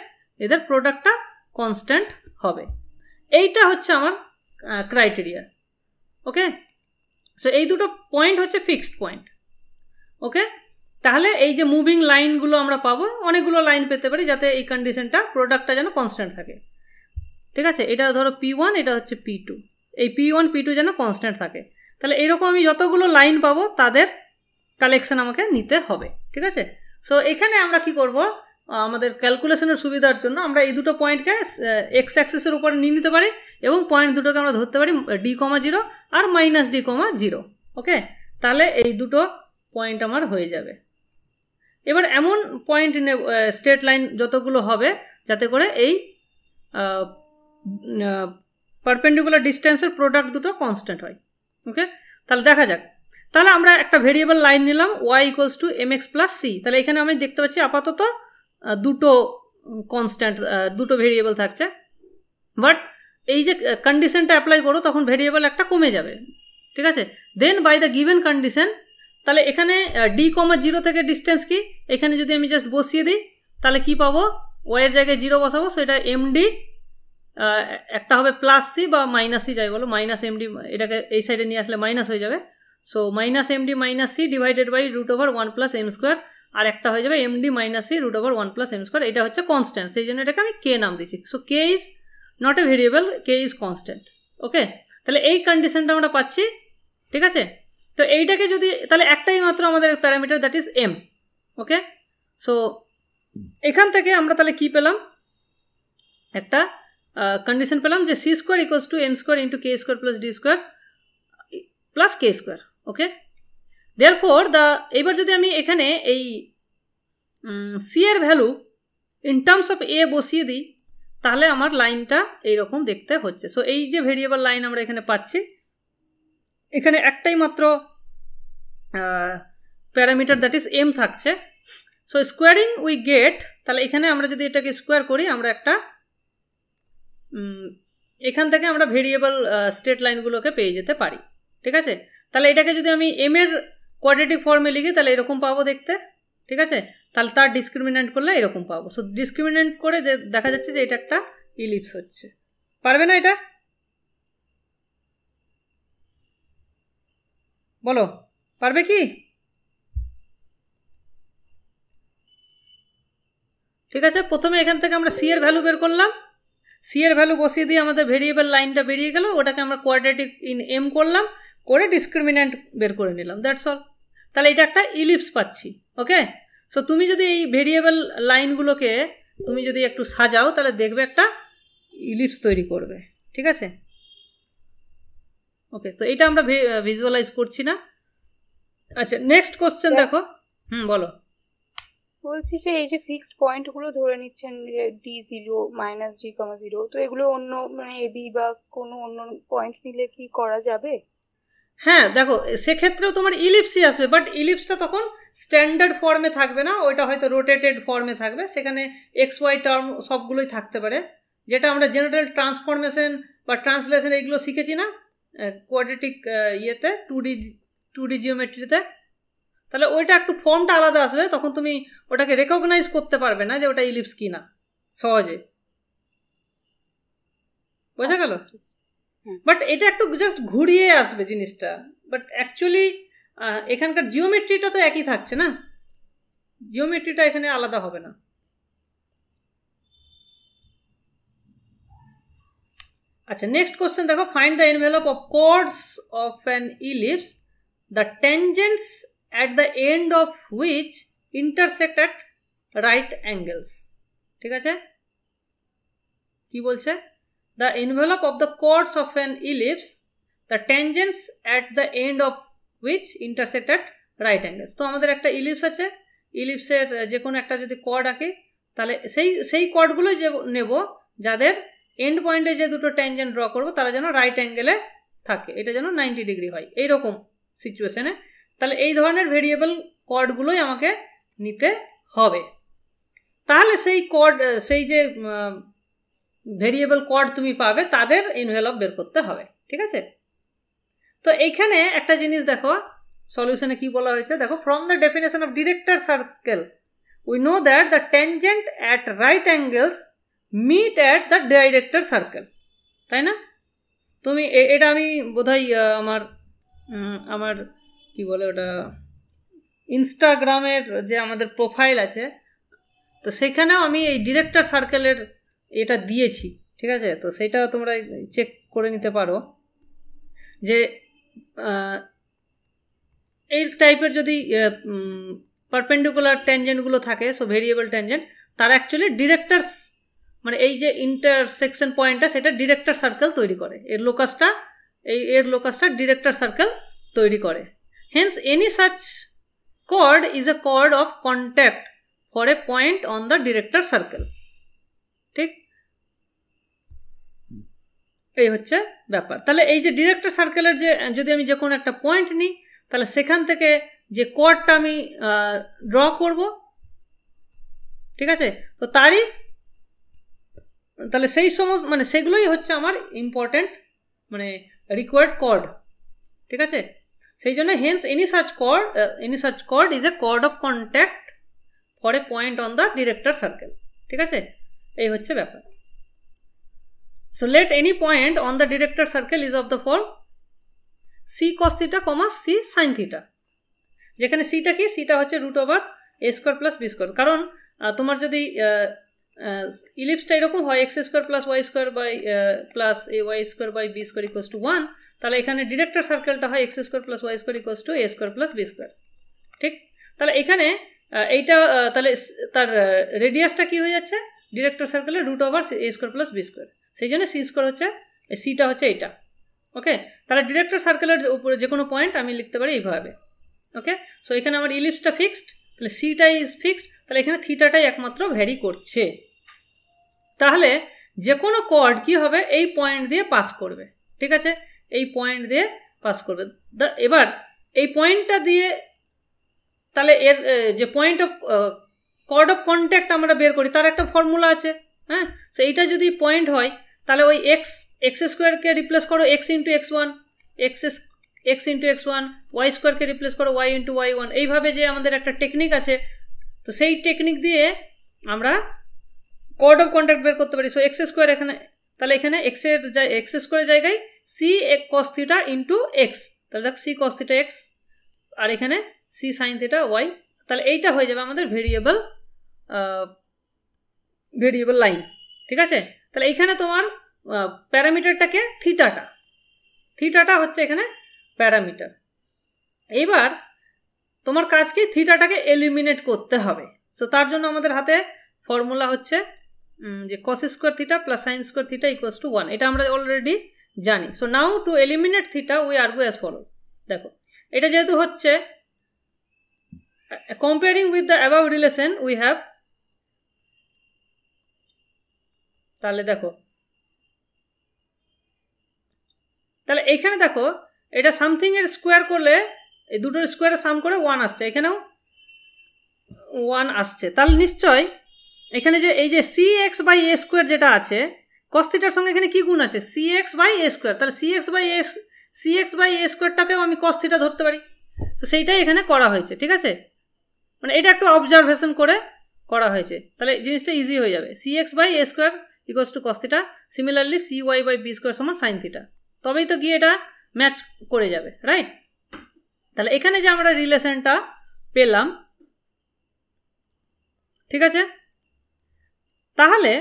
A: এদের প্রোডাক্টটা কনস্ট্যান্ট হবে এইটা হচ্ছে আমার ক্রাইটেরিয়া ওকে সো এই দুটো পয়েন্ট হচ্ছে ফিক্সড পয়েন্ট ওকে তাহলে এই যে মুভিং লাইনগুলো আমরা পাবো অনেকগুলো লাইন পেতে পারি যাতে এই কন্ডিশনটা প্রোডাক্টটা যেন কনস্ট্যান্ট থাকে ঠিক আছে এটা ধরো পি ওয়ান এটা হচ্ছে পি টু এই পি ওয়ান পি টু যেন কনস্ট্যান্ট থাকে তাহলে এরকম আমি যতগুলো লাইন পাবো তাদের কালেকশন আমাকে নিতে হবে ঠিক আছে সো এখানে আমরা কি করব আমাদের ক্যালকুলেশনের সুবিধার জন্য আমরা এই দুটো পয়েন্টকে এক্স অ্যাক্সেসের উপরে নিয়ে নিতে পারি এবং পয়েন্ট দুটোকে আমরা ধরতে পারি ডি কমা জিরো আর minus d comma zero okay তাহলে এই দুটো পয়েন্ট আমার হয়ে যাবে এবার এমন পয়েন্ট নেব স্টেট লাইন যতগুলো হবে যাতে করে এই পারপেন্ডিকুলার ডিস্টেন্সের প্রোডাক্ট দুটো কনস্ট্যান্ট হয় ওকে তাহলে দেখা যাক তাহলে আমরা একটা ভেরিয়েবল লাইন নিলাম y equals to m x plus c তাহলে এখানে আমি দেখতে পাচ্ছি আপাতত দুটো কনস্ট্যান্ট দুটো ভেরিয়েবল থাকছে বাট এই যে কন্ডিশনটা অ্যাপ্লাই করো তখন ভেরিয়েবল একটা কমে যাবে ঠিক আছে then by the given condition তাহলে এখানে ডি কমা জিরো থেকে ডিস্টেন্স কি এখানে যদি আমি জাস্ট বসিয়ে দিই তাহলে কি পাবো ওয়ের জায়গায় জিরো বসাবো সেটা এমডি একটা হবে প্লাস সি বা মাইনাস সি যাই বলো মাইনাস এমডি এটাকে এই সাইডে নিয়ে আসলে মাইনাস হয়ে যাবে so minus m d minus c divided by root over one plus m square আর একটা হয়ে যাবে m d minus e root over one plus m square এটা হচ্ছে কনস্ট্যান্ট সেই জন্য এটাকে আমি কে নাম দিচ্ছি so k is not a variable k is constant okay তাহলে এই কন্ডিশনটা আমরা পাচ্ছি ঠিক আছে তো এইটাকে যদি তাহলে একটাই মাত্র আমাদের parameter that is m okay so এখান থেকে আমরা তাহলে কি পেলাম একটা কন্ডিশন পেলাম যে c square equals to m square into k square plus d square plus k square okay therefore the এবার যদি আমি এখানে এই সি এর value in terms of a বসিয়ে দিই তাহলে আমার লাইনটা এইরকম দেখতে হচ্ছে সো এই যে ভেরিয়েবল লাইন আমরা এখানে পাচ্ছি এখানে একটাই মাত্র প্যারামিটার দ্যাট ইজ এম থাকছে সো স্কোয়ারিং উই গেট তাহলে এখানে আমরা যদি এটাকে স্কোয়ার করি আমরা একটা এখান থেকে আমরা ভেরিয়েবল স্টেট লাইনগুলোকে পেয়ে যেতে পারি ঠিক আছে তাহলে এটাকে যদি আমি এম এর কোয়াড্রেটিক ফর্মে লিখি তাহলে এরকম পাবো দেখতে ঠিক আছে তাহলে তার ডিসক্রিমিনেন্ট করলে এরকম পাবো সো ডিসক্রিমিনেন্ট করে দেখা যাচ্ছে যে এটা একটা ইলিপস হচ্ছে পারবে না এটা বলো পারবে কি ঠিক আছে প্রথমে এখান থেকে আমরা সি এর ভ্যালু বের করলাম সি এর ভ্যালু বসিয়ে দিয়ে আমাদের ভেরিয়েবল লাইনটা বেরিয়ে গেল ওটাকে আমরা কোয়াড্রেটিক ইন এম করলাম করে ডিসক্রিমিনেন্ট বের করে নিলাম দ্যাটস অল তাহলে এটা একটা ইলিপস পাচ্ছি ওকে সো তুমি যদি এই ভেরিয়েবল লাইনগুলোকে তুমি যদি একটু সাজাও তাহলে দেখবে একটা ইলিপস তৈরি করবে ঠিক আছে ওকে তো এটা আমরা ভিজুয়ালাইজ করছি না আচ্ছা নেক্সট কোশ্চেন দেখো হুম বলো বলছি যে এই যে ফিক্সড পয়েন্টগুলো ধরে নিচ্ছেন d zero minus d comma zero তো এগুলো অন্য মানে এবি বা কোনো অন্য পয়েন্ট নিলে কি করা যাবে হ্যাঁ দেখো সেক্ষেত্রেও তোমার ইলিপসই আসবে বাট ইলিপসটা তখন স্ট্যান্ডার্ড ফর্মে থাকবে না ওইটা হয়তো রোটেটেড ফর্মে থাকবে সেখানে এক্স ওয়াই টার্ম সবগুলোই থাকতে পারে যেটা আমরা জেনারেল ট্রান্সফরমেশন বা ট্রান্সলেশন এইগুলো শিখেছি না কোয়াড্রেটিক ইয়েতে টু ডি টু ডি জিওমেট্রিতে তাহলে ওইটা একটু ফর্মটা আলাদা আসবে তখন তুমি ওটাকে রেকগনাইজ করতে পারবে না যে ওটা ইলিপস কি না সহজে বোঝা গেল আচ্ছা, বাট এটা একটু জাস্ট ঘুরিয়ে আসবে জিনিসটা বাট অ্যাকচুয়ালি এখানকার জিওমেট্রিটা তো একই থাকছে না জিওমেট্রিটা এখানে আলাদা হবে না আচ্ছা নেক্সট কোশ্চেন দেখো find the envelope of chords of an ellipse the tangents at the end of which intersect at right angles ঠিক আছে কি বলছে the envelope of the chords of an ellipse, the tangents at the end of which intersect at right angles. তো আমাদের একটা ellipse আছে ইলিপসের যে কোনো একটা যদি কর্ড আঁকে তাহলে সেই সেই কর্ডগুলো যে নেব যাদের এন্ড পয়েন্টে যে দুটো ট্যানজেন্ট ড্র করবো তারা যেন রাইট অ্যাঙ্গেলে থাকে এটা যেন নাইনটি ডিগ্রি হয় এইরকম সিচুয়েশানে তাহলে এই ধরনের ভেরিয়েবল কর্ডগুলোই আমাকে নিতে হবে তাহলে সেই কর্ড সেই যে ভেরিয়েবল কড তুমি পাবে তাদের ইনভেলপ বের করতে হবে ঠিক আছে তো এইখানে একটা জিনিস দেখো সলিউশনে কি বলা হয়েছে দেখো from the definition of director circle we know that the tangent at right angles meet at the director circle তাই না তুমি এটা আমি বোধহয় আমার আমার কি বলে ওটা ইনস্টাগ্রামের যে আমাদের প্রোফাইল আছে তো সেখানেও আমি এই ডিরেক্টর সার্কেলের এটা দিয়েছি ঠিক আছে তো সেটা তোমরা চেক করে নিতে পারো যে এই টাইপের যদি পারপেন্ডিকুলার ট্যানজেন্টগুলো থাকে সো ভেরিয়েবল ট্যানজেন্ট তার অ্যাকচুয়ালি ডিরেক্টার্স মানে এই যে ইন্টারসেকশন পয়েন্টটা সেটা ডিরেক্টর সার্কেল তৈরি করে এর লোকাসটা এই এর লোকাসটা ডিরেক্টর সার্কেল তৈরি করে hence any such chord is a chord of contact for a point on the director circle ঠিক এই হচ্ছে ব্যাপার তাহলে এই যে ডিরেক্টর সার্কেলের যে যদি আমি যে কোনো একটা পয়েন্ট নিই তাহলে সেখান থেকে যে কোয়ারটা আমি ড্র করব ঠিক আছে তো তারই তাহলে সেই সমস্ত মানে সেগুলোই হচ্ছে আমার ইম্পর্ট্যান্ট মানে রিকোয়ার্ড কর্ড ঠিক আছে সেই জন্য Haynes any search cord any search cord is a chord of contact for a point on the director circle ঠিক আছে এই হচ্ছে ব্যাপার so let any point on the director circle is of the form C কস্তিটা comma C sine theta যেখানে সিটা কি সিটা হচ্ছে root over a square plus b square কারণ তোমার যদি ইলিপসটা এরকম হয় x square plus y square by plus a y square by b square equals to one তাহলে এখানে ডিরেক্টর সার্কেলটা হয় x square plus y square equals to a square plus b square ঠিক তাহলে এখানে এইটা তাহলে তার রেডিয়াসটা কি হয়ে যাচ্ছে ডিরেক্টর সার্কেলের root over a square plus b square সেই জন্য সি স্কোয়ার হচ্ছে সিটা হচ্ছে এটা ওকে তাহলে ডিরেক্টর সার্কেলের উপরে যে কোনো পয়েন্ট আমি লিখতে পারি এইভাবে ওকে সো এখানে আমার ইলিপসটা ফিক্সড তাহলে সিটা ইজ ফিক্সড তাহলে এখানে থিটাটাই একমাত্র ভ্যারি করছে তাহলে যে কোনো কর্ড কি হবে এই পয়েন্ট দিয়ে পাস করবে ঠিক আছে এই পয়েন্ট দিয়ে পাস করবে এবার এই পয়েন্টটা দিয়ে তাহলে এর যে পয়েন্ট অফ কড অফ কন্ট্যাক্ট আমরা বের করি তার একটা ফর্মুলা আছে হ্যাঁ সো এইটা যদি পয়েন্ট হয় তাহলে ওই এক্স এক্স স্কোয়ারকে রিপ্লেস করো x into x one x x into x one y স্কোয়ারকে রিপ্লেস করো ওয়াই ইন্টু ওয়াই ওয়ান এইভাবে যে আমাদের একটা টেকনিক আছে তো সেই টেকনিক দিয়ে আমরা কড অফ কন্ট্যাক্ট বের করতে পারি সো এক্স স্কোয়ার এখানে তাহলে এখানে এক্সের এক্স স্কোয়ারের জায়গায় সি এক কস থিটা ইন্টু এক্স তাহলে দেখ সি কস থিটা এক্স আর এখানে সি সাইন থিটা ওয়াই তাহলে এইটা হয়ে যাবে আমাদের ভেরিয়েবল ভেরিয়েবল লাইন ঠিক আছে তাহলে এইখানে তোমার প্যারামিটারটাকে থিটাটা থিটাটা হচ্ছে এখানে প্যারামিটার এইবার তোমার কাজ কি থিটাটাকে এলিমিনেট করতে হবে সো তার জন্য আমাদের হাতে ফর্মুলা হচ্ছে যে cos square theta plus sine square theta equals to one এটা আমরা অলরেডি জানি so now to eliminate theta we are go as follows দেখো এটা যেহেতু হচ্ছে comparing with the above relation we have তাহলে দেখো তাহলে এইখানে দেখো এটা সামথিংয়ের স্কোয়ার করলে এই দুটোর স্কোয়ারে সাম করে ওয়ান আসছে এখানেও ওয়ান আসছে তাহলে নিশ্চয় এখানে যে এই যে c x by a square যেটা আছে কস্তিটার সঙ্গে এখানে কী গুণ আছে c x by a square তাহলে c x by s c x by a স্কোয়ারটাকেও আমি কস্তিটা ধরতে পারি তো সেইটাই এখানে করা হয়েছে ঠিক আছে মানে এটা একটু অবজারভেশন করে করা হয়েছে তাহলে জিনিসটা ইজি হয়ে যাবে c x by a square equals to cos theta similarly c y by b square সমান সাইন থিটা তবেই তো গিয়ে এটা ম্যাচ করে যাবে রাইট তাহলে এখানে যে আমরা রিলেশনটা পেলাম ঠিক আছে তাহলে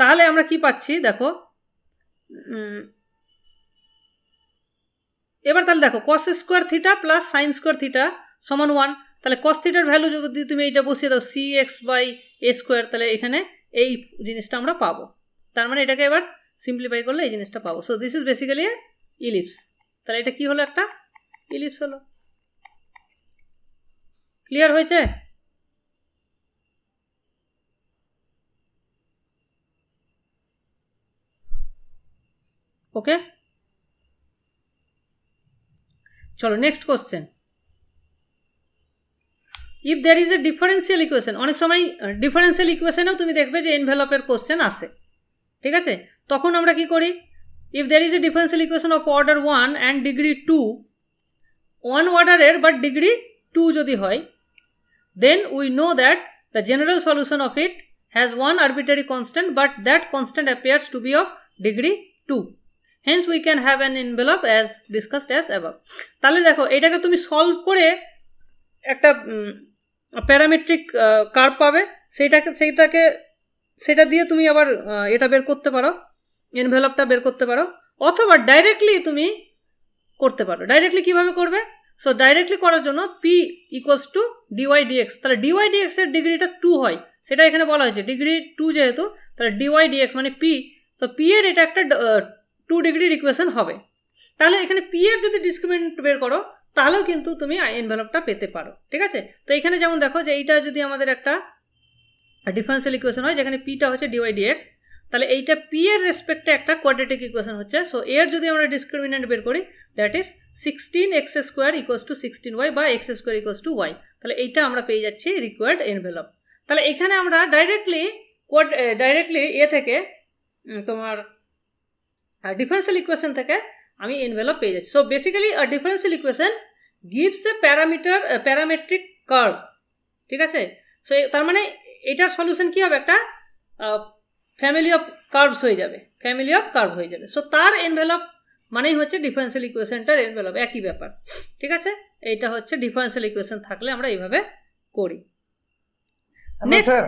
A: তাহলে আমরা কি পাচ্ছি দেখো এবার তাহলে দেখো cos square theta plus sine square theta সমান ওয়ান তাহলে কস থিটার ভ্যালু যদি তুমি এইটা বসিয়ে দাও c x by a square তাহলে এখানে এই জিনিসটা আমরা পাবো তার মানে এটাকে এবার সিম্পলিফাই করলে এই জিনিসটা পাবো so this is basically a ellipse তাহলে এটা কি হলো একটা ইলিপস হলো ক্লিয়ার হয়েছে ওকে চলো next question if there is a differential equation অনেক সময় ডিফারেন্সিয়াল ইকুয়েশনেও তুমি দেখবে যে এনভেলপের কোশ্চেন আসে ঠিক আছে তখন আমরা কি করি if there is a differential equation of order one and degree two one অর্ডারের বাট ডিগ্রি টু যদি হয় then we know that the general solution of it has one arbitrary constant but that constant appears to be of degree two hence we can have an envelope as discussed as above তাহলে দেখো এটাকে তুমি solve করে একটা parametric কার পাবে সেইটাকে সেইটাকে সেটা দিয়ে তুমি আবার এটা বের করতে পারো এনভেলপটা বের করতে পারো অথবা ডাইরেক্টলি তুমি করতে পারো ডাইরেক্টলি কিভাবে করবে সো ডাইরেক্টলি করার জন্য p equals to dy dx তাহলে ডিওয়াই ডিএক্স এর ডিগ্রিটা টু হয় সেটা এখানে বলা হয়েছে ডিগ্রি টু যেহেতু তাহলে ডিওয়াই ডিএক্স মানে পি তো পি এর এটা একটা টু ডিগ্রির ইকুয়েশন হবে তাহলে এখানে পি এর যদি ডিসক্রিমিনেন্ট বের করো তাহলেও কিন্তু তুমি এনভেলপটা পেতে পারো ঠিক আছে তো এখানে যেমন দেখো যে এইটা যদি আমাদের একটা ডিফারেন্সিয়াল ইকুয়েশন হয় যেখানে পিটা হচ্ছে ডিওয়াই ডিএক্স তাহলে এইটা পি এর রেসপেক্টে একটা কোয়াড্রেটিক ইকুয়েশন হচ্ছে সো এর যদি আমরা ডিসক্রিমিনেন্ট বের করি that is sixteen x square equals to sixteen y বা x square equals to y তাহলে এইটা আমরা পেয়ে যাচ্ছি রিকোয়ার্ড এনভেলপ তাহলে এখানে আমরা ডাইরেক্টলি কোয়াড ডাইরেক্টলি এ থেকে তোমার ডিফারেন্সিয়াল ইকুয়েশন থেকে আমি এনভেলপ পেয়ে যাচ্ছি so basically uh differential equation gives a parameter parametric curve ঠিক আছে সো তার মানে এটার সলিউশন কী হবে একটা ফ্যামিলি অফ কার্ভস হয়ে যাবে ফ্যামিলি অফ কার্ভ হয়ে যাবে সো তার এনভেলপ মানেই হচ্ছে ডিফারেন্সিয়াল ইকুয়েশনটার এনভেলপ একই ব্যাপার ঠিক আছে এইটা হচ্ছে ডিফারেন্সিয়াল ইকুয়েশন থাকলে আমরা এইভাবে করি নেক্সট আচ্ছা,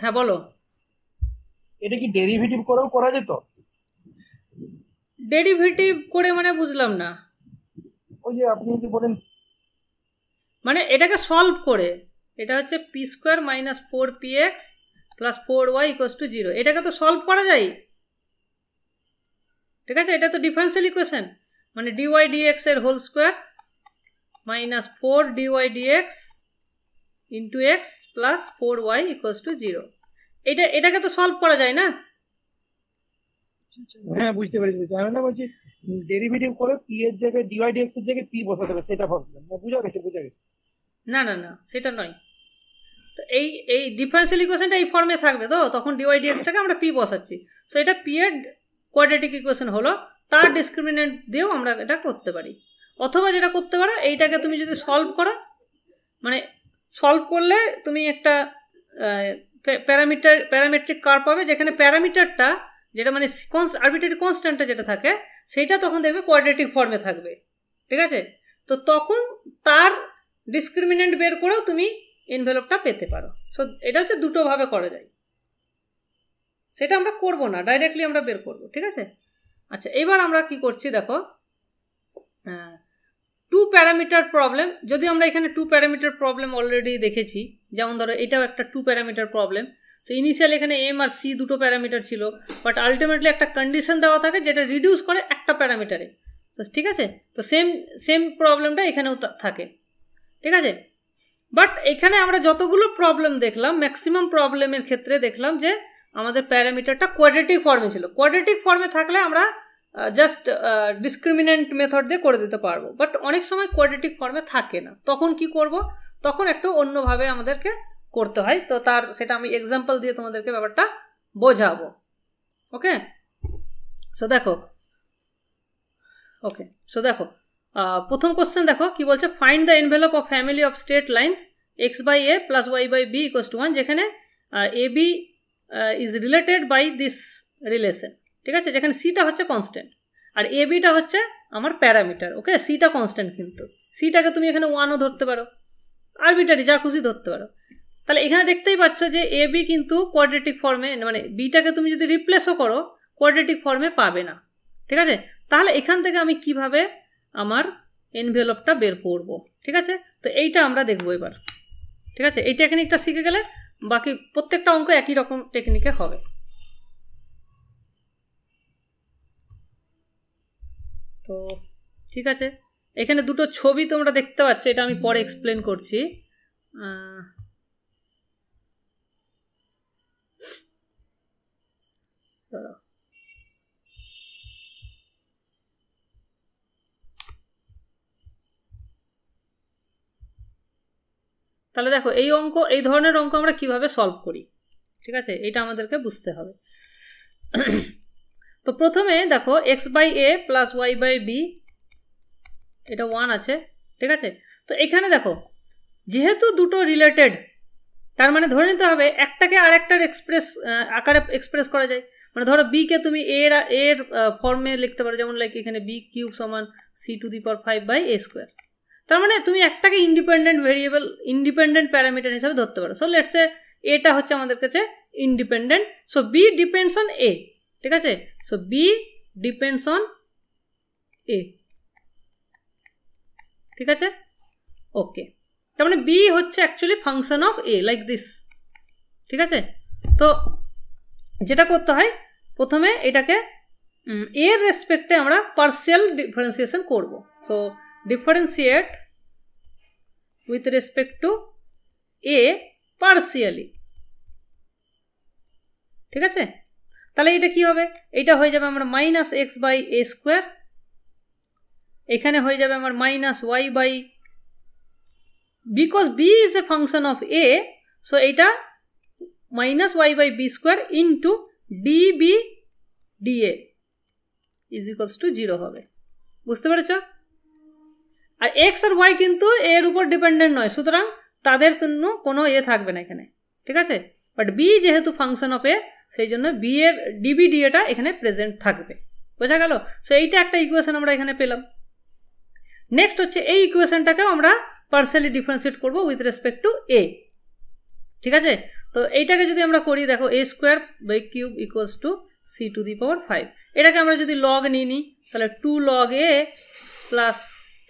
A: হ্যাঁ বলো এটা কি ডেরিভেটিভ করেও করা যেত ডেরিভেটিভ করে মানে বুঝলাম না ওই যে আপনি কি বলেন মানে এটাকে সলভ করে এটা হচ্ছে p square minus four p x plus four y equals to zero এটাকে তো সলভ করা যায় ঠিক আছে এটা তো ডিফারেন্সিয়াল ইকুয়েশন মানে ডিওয়াই ডিএক্স এর whole square minus four dy dx into x plus four y equals to zero এটা এটাকে তো সলভ করা যায় না হ্যাঁ বুঝতে পেরেছি বুঝতে আমি না বলছি ডেরিভেটিভ করে পি এর জায়গায় ডিওয়াই ডিএক্স এর জায়গায় পি বসাতে হবে সেটা ভাবছিলাম বুঝা গেছে বুঝা গেছে না না না সেটা নয় তো এই এই ডিফারেন্সিয়াল ইকুয়েশনটা এই ফর্মে থাকবে তো তখন ডিওয়াই এক্সটাকে আমরা পি বসাচ্ছি সো এটা পি এর কোয়াড্রেটিক ইকুয়েশন হলো তার ডিসক্রিমিনেন্ট দিয়েও আমরা এটা করতে পারি অথবা যেটা করতে পারো এইটাকে তুমি যদি সলভ করো মানে সলভ করলে তুমি একটা প্যারামিটার প্যারামেট্রিক কার পাবে যেখানে প্যারামিটারটা যেটা মানে আরবিটারি কনস্ট্যান্টটা যেটা থাকে সেটা তখন দেখবে কোয়াড্রেটিক ফর্মে থাকবে ঠিক আছে তো তখন তার ডিসক্রিমিনেন্ট বের করেও তুমি এনভেলপটা পেতে পারো সো এটা হচ্ছে দুটোভাবে করা যায় সেটা আমরা করব না ডাইরেক্টলি আমরা বের করব ঠিক আছে আচ্ছা এবার আমরা কি করছি দেখো টু প্যারামিটার প্রবলেম যদি আমরা এখানে টু প্যারামিটার প্রবলেম অলরেডি দেখেছি যেমন ধরো এটাও একটা two parameter problem so initial এখানে এম আর সি দুটো প্যারামিটার ছিল বাট আলটিমেটলি একটা কন্ডিশন দেওয়া থাকে যেটা রিডিউস করে একটা প্যারামিটারে তো ঠিক আছে তো সেম সেম প্রবলেমটা এখানেও থাকে ঠিক আছে বাট এখানে আমরা যতগুলো প্রবলেম দেখলাম ম্যাক্সিমাম প্রবলেমের ক্ষেত্রে দেখলাম যে আমাদের প্যারামিটারটা কোয়াড্রেটিক ফর্মে ছিল কোয়াড্রেটিক ফর্মে থাকলে আমরা জাস্ট ডিসক্রিমিনেন্ট মেথড দিয়ে করে দিতে পারবো বাট অনেক সময় কোয়াড্রেটিক ফর্মে থাকে না তখন কি করব তখন একটু অন্যভাবে আমাদেরকে করতে হয় তো তার সেটা আমি এক্সাম্পল দিয়ে তোমাদেরকে ব্যাপারটা বোঝাবো ওকে সো দেখো ওকে সো দেখো প্রথম কোশ্চেন দেখো কি বলছে find the envelope of family of straight lines x by a plus y by b equals to one যেখানে a b is related by this relation ঠিক আছে যেখানে সিটা হচ্ছে কনস্ট্যান্ট আর এ বিটা হচ্ছে আমার প্যারামিটার ওকে সিটা কনস্ট্যান্ট কিন্তু সিটাকে তুমি এখানে ওয়ানও ধরতে পারো আরবিটারি যা খুশি ধরতে পারো তাহলে এখানে দেখতেই পাচ্ছ যে এ বি কিন্তু কোয়াড্রেটিক ফর্মে মানে বিটাকে তুমি যদি রিপ্লেসও করো কোয়াড্রেটিক ফর্মে পাবে না ঠিক আছে তাহলে এখান থেকে আমি কিভাবে আমার এনভেলপটা বের করব ঠিক আছে তো এইটা আমরা দেখবো এবার ঠিক আছে এই টেকনিকটা শিখে গেলে বাকি প্রত্যেকটা অঙ্ক একই রকম টেকনিকে হবে তো ঠিক আছে এখানে দুটো ছবি তোমরা দেখতে পাচ্ছ এটা আমি পরে এক্সপ্লেন করছি তাহলে দেখো এই অঙ্ক এই ধরনের অঙ্ক আমরা কিভাবে সলভ করি ঠিক আছে এটা আমাদেরকে বুঝতে হবে তো প্রথমে দেখো x by a plus y by b এটা ওয়ান আছে ঠিক আছে তো এখানে দেখো যেহেতু দুটো রিলেটেড তার মানে ধরে নিতে হবে একটাকে আর একটার এক্সপ্রেস আকারে এক্সপ্রেস করা যায় মানে ধরো বিকে তুমি এর এর ফর্মে লিখতে পারো যেমন লাইক এখানে বি কিউব সমান c to the power five by a square তার মানে তুমি একটাকে ইন্ডিপেন্ডেন্ট ভেরিয়েবল ইন্ডিপেন্ডেন্ট প্যারামিটার হিসাবে ধরতে পারো সো লেটসে এটা হচ্ছে আমাদের কাছে independent so b depends on a ঠিক আছে so b depends on a ঠিক আছে ওকে তার মানে বি হচ্ছে actually function of a like this ঠিক আছে তো যেটা করতে হয় প্রথমে এটাকে এর রেসপেক্টে আমরা পার্সিয়াল ডিফারেন্সিয়েশন করব so differentiate with respect to a partially ঠিক আছে তাহলে এটা কি হবে এটা হয়ে যাবে আমার minus x by a square এখানে হয়ে যাবে আমার minus y by because b is a function of a so এইটা minus y by b square into d b da is equals to zero হবে বুঝতে পেরেছ আর এক্স আর ওয়াই কিন্তু এর উপর ডিপেন্ডেন্ট নয় সুতরাং তাদের কিন্তু কোনো এ থাকবে না এখানে ঠিক আছে বাট বি যেহেতু ফাংশন অফ এ সেই জন্য বি এর ডিবি ডিএটা এখানে প্রেজেন্ট থাকবে বোঝা গেল সো এইটা একটা ইকুয়েশন আমরা এখানে পেলাম নেক্সট হচ্ছে এই ইকুয়েশনটাকেও আমরা পার্সেলি ডিফারেন্সিয়েট করবো উইথ রেসপেক্ট টু এ ঠিক আছে তো এইটাকে যদি আমরা করি দেখো a square by cube equals to c to the power five এটাকে আমরা যদি লগ নিই নিই তাহলে two log a plus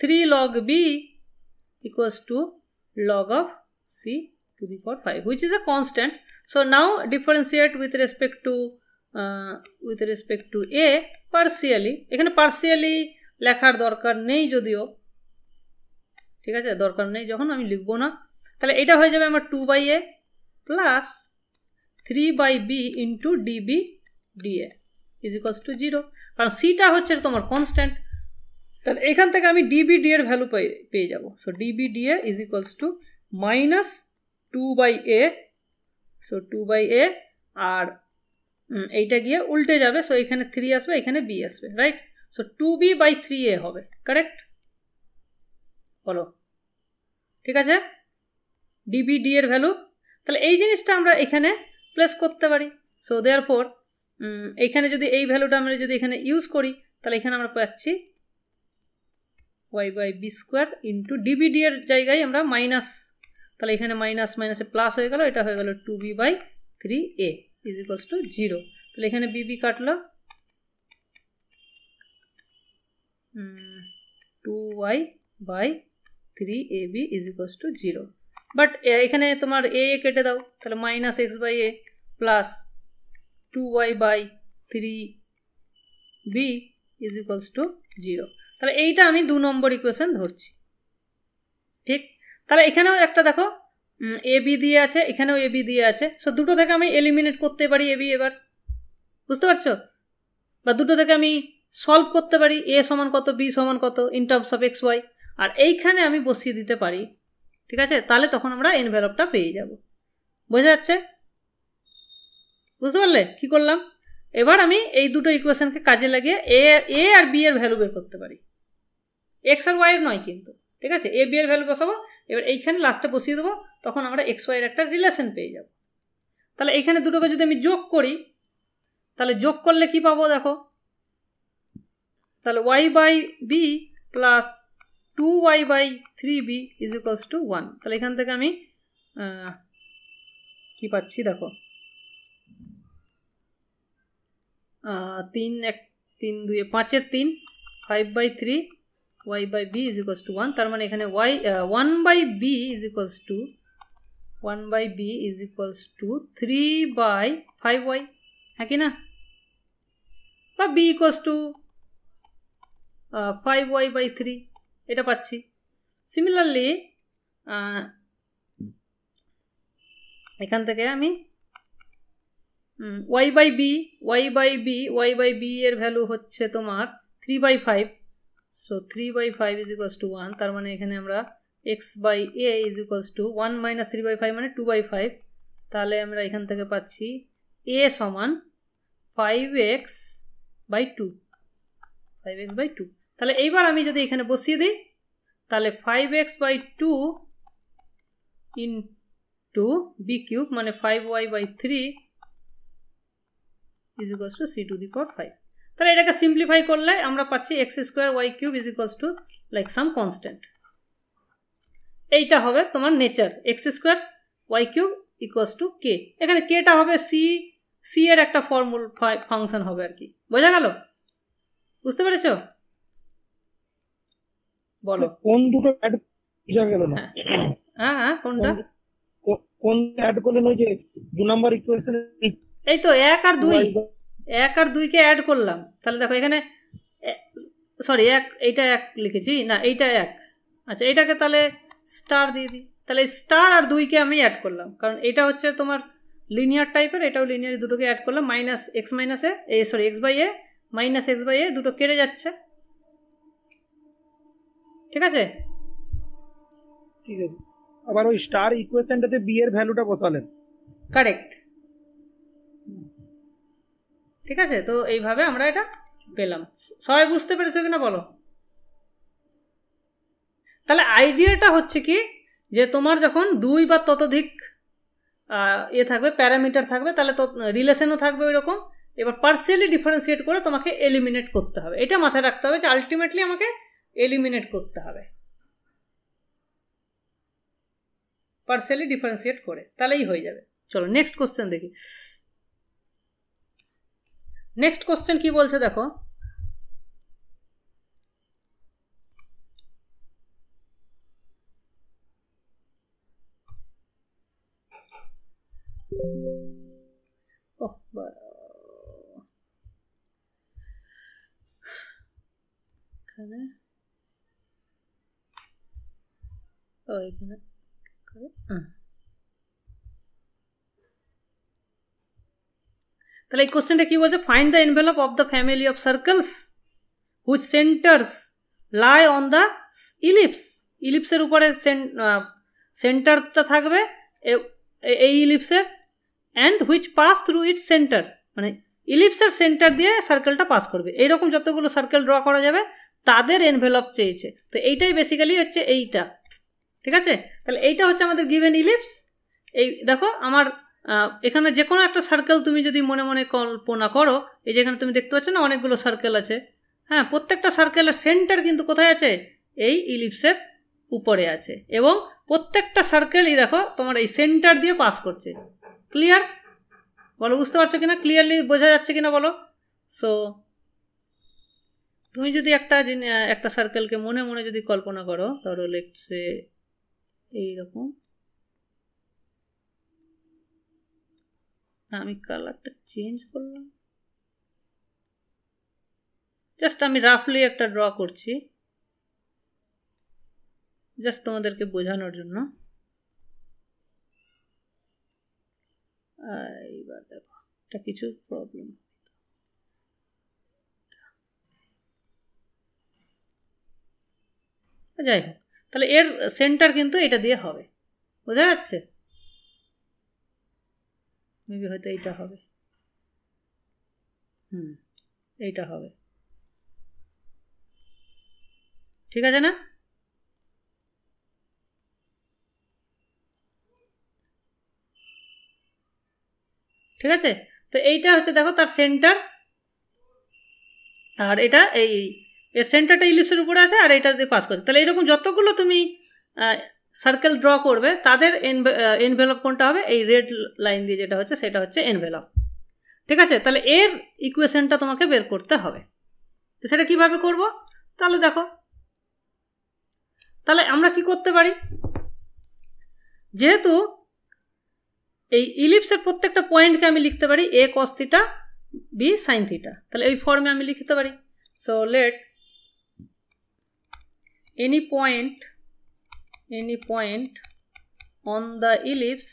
A: 3 log b equals to log of c to the power 5 which is a constant. So now differentiate with respect to uh, with respect to a partially এখানে partially লেখার দরকার নেই যদিও ঠিক আছে দরকার নেই যখন আমি লিখব না তাহলে এটা হয়ে যাবে আমার two by a plus three by b into db da is equals to zero কারণ সিটা হচ্ছে তোমার কনস্ট্যান্ট তাহলে এখান থেকে আমি ডিবি ডি এর ভ্যালু পেয়ে পেয়ে so db d a is equals to minus two by a so two by a আর এইটা গিয়ে উল্টে যাবে সো এখানে থ্রি আসবে এখানে বি আসবে right so two b by three a হবে কারেক্ট বলো ঠিক আছে ডিবি ডি এর ভ্যালু তাহলে এই জিনিসটা আমরা এখানে প্লেস করতে পারি সো দেয়ার ফোর এখানে যদি এই ভ্যালুটা আমরা যদি এখানে ইউজ করি তাহলে এখানে আমরা পাচ্ছি y / b² * dvdr জায়গাই আমরা - তাহলে এখানে -- এ প্লাস হয়ে গেল এটা হয়ে গেল 2b / 3a = 0 তাহলে এখানে bb কাটলো 2y / 3ab = 0 বাট এখানে তোমার a কেটে দাও তাহলে -x / a + 2y / 3 b is equals to zero তাহলে এইটা আমি দু নম্বর ইকুয়েশন ধরছি ঠিক তাহলে এখানেও একটা দেখো এ বি দিয়ে আছে এখানেও এ বি দিয়ে আছে সো দুটো থেকে আমি এলিমিনেট করতে পারি এ বি এবার বুঝতে পারছো বা দুটো থেকে আমি সলভ করতে পারি এ সমান কত বি সমান কত in terms of x y আর এইখানে আমি বসিয়ে দিতে পারি ঠিক আছে তাহলে তখন আমরা এনভেলপটা পেয়ে যাব বোঝা যাচ্ছে বুঝতে পারলে কী করলাম এবার আমি এই দুটো ইকুয়েশনকে কাজে লাগিয়ে এ এ আর বি এর ভ্যালু বের করতে পারি এক্স আর ওয়াইয়ের নয় কিন্তু ঠিক আছে এ বি এর ভ্যালু বসাবো এবার এইখানে লাস্টে বসিয়ে দেবো তখন আমরা এক্স ওয়াইয়ের একটা রিলেশন পেয়ে যাব তাহলে এইখানে দুটোকে যদি আমি যোগ করি তাহলে যোগ করলে কি পাবো দেখো তাহলে y by b plus two y by three b is equals to one তাহলে এখান থেকে আমি কী পাচ্ছি দেখো তিন এক তিন দুই পাঁচের তিন five by three y by b is equals to one তার মানে এখানে y one by b is equals to one by b is equals to three by five y হ্যাঁ কি না বা b equals to five y by three এটা পাচ্ছি similarly এখান থেকে আমি y by b y by b y by b এর ভ্যালু হচ্ছে তোমার three by five so three by five is equals to one তার মানে এখানে আমরা x by a is equals to one minus three by five মানে two by five তাহলে আমরা এখান থেকে পাচ্ছি এ সমান five x by two five x by two তাহলে এইবার আমি যদি এখানে বসিয়ে দিই তাহলে five x by two in two b cube মানে five y by three is equals to c to the power five তাহলে এটাকে সিম্পলিফাই করলে আমরা পাচ্ছি x square y cube is equals to like some constant এইটা হবে তোমার nature x square y cube equals to k এখানে কেটা হবে সি সি এর একটা ফর্মুল ফাংশন হবে আর কি বোঝা গেল বুঝতে পেরেছ বলো কোন দুটো অ্যাড বোঝা গেল না হ্যাঁ হ্যাঁ, হ্যাঁ কোনটা কোন অ্যাড করলেন ওই যে দু নাম্বার ইকুয়েশন এই তো এক আর দুই এক আর দুইকে অ্যাড করলাম তাহলে দেখো এখানে সরি এক এইটা এক লিখেছি না এইটা এক আচ্ছা এইটাকে তাহলে স্টার দিয়ে দিই তাহলে স্টার আর দুইকে আমি অ্যাড করলাম কারণ এটা হচ্ছে তোমার লিনিয়ার টাইপের এটাও লিনিয়ার দুটোকে অ্যাড করলাম minus x minus a a sorry x by a minus x by a দুটো কেটে যাচ্ছে ঠিক আছে ঠিক আছে আবার ওই স্টার ইকুয়েশনটাতে বি এর ভ্যালুটা বসালেন কারেক্ট ঠিক আছে তো এইভাবে আমরা এটা পেলাম সবাই বুঝতে পেরেছো কিনা বলো তাহলে আইডিয়াটা হচ্ছে কি যে তোমার যখন দুই বা ততোধিক এ ইয়ে থাকবে প্যারামিটার থাকবে তাহলে তো রিলেশনও থাকবে ওই রকম এবার পার্সিয়ালি ডিফারেন্সিয়েট করে তোমাকে এলিমিনেট করতে হবে এটা মাথায় রাখতে হবে যে আলটিমেটলি আমাকে এলিমিনেট করতে হবে পার্সিয়ালি ডিফারেন্সিয়েট করে তাহলেই হয়ে যাবে চলো নেক্সট কোশ্চেন দেখি নেক্সট কোশ্চেন কি বলছে দেখো এখানে ও এখানে তাহলে এই কোশ্চেনটা কী বলছে find the envelope of the family of circles which centres lie on the ellipse ইলিপসের উপরে সেন্টারটা থাকবে এই ইলিপসের and which pass through it centre মানে ইলিপসের সেন্টার দিয়ে সার্কেলটা পাস করবে এইরকম যতগুলো সার্কেল ড্র করা যাবে তাদের এনভেলপ চেয়েছে তো এইটাই বেসিক্যালি হচ্ছে এইটা ঠিক আছে তাহলে এইটা হচ্ছে আমাদের গিভেন ইলিপস এই দেখো আমার এখানে যে কোনো একটা সার্কেল তুমি যদি মনে মনে কল্পনা করো এই যেখানে তুমি দেখতে পাচ্ছ না অনেকগুলো সার্কেল আছে হ্যাঁ প্রত্যেকটা সার্কেলের সেন্টার কিন্তু কোথায় আছে এই ইলিপসের উপরে আছে এবং প্রত্যেকটা সার্কেলই দেখো তোমার এই সেন্টার দিয়ে পাস করছে ক্লিয়ার বলো বুঝতে পারছো কিনা ক্লিয়ারলি বোঝা যাচ্ছে কিনা বলো সো তুমি যদি একটা একটা সার্কেলকে মনে মনে যদি কল্পনা করো ধরো লেটসে এইরকম আমি কালারটা চেঞ্জ করলাম জাস্ট আমি রাফলি একটা ড্র করছি জাস্ট তোমাদেরকে বোঝানোর জন্য এইবার দেখো একটা কিছু প্রবলেম যাই হোক তাহলে এর সেন্টার কিন্তু এটা দিয়ে হবে বোঝা যাচ্ছে মেবি হয়তো এইটা হবে হুম এইটা হবে ঠিক আছে না ঠিক আছে তো এইটা হচ্ছে দেখো তার সেন্টার আর এটা এই এর সেন্টারটা ইলিপসের উপরে আছে আর এটা যে পাস করছে তাহলে এরকম যতগুলো তুমি সার্কেল ড্র করবে তাদের এনভেলপ কোনটা হবে এই রেড লাইন দিয়ে যেটা হচ্ছে সেটা হচ্ছে এনভেলপ ঠিক আছে তাহলে এর ইকুয়েশনটা তোমাকে বের করতে হবে তো সেটা কিভাবে করব তাহলে দেখো তাহলে আমরা কি করতে পারি যেহেতু এই ইলিপসের প্রত্যেকটা পয়েন্টকে আমি লিখতে পারি a cos theta b sine theta তাহলে এই ফর্মে আমি লিখতে পারি so let any point any point on the ellipse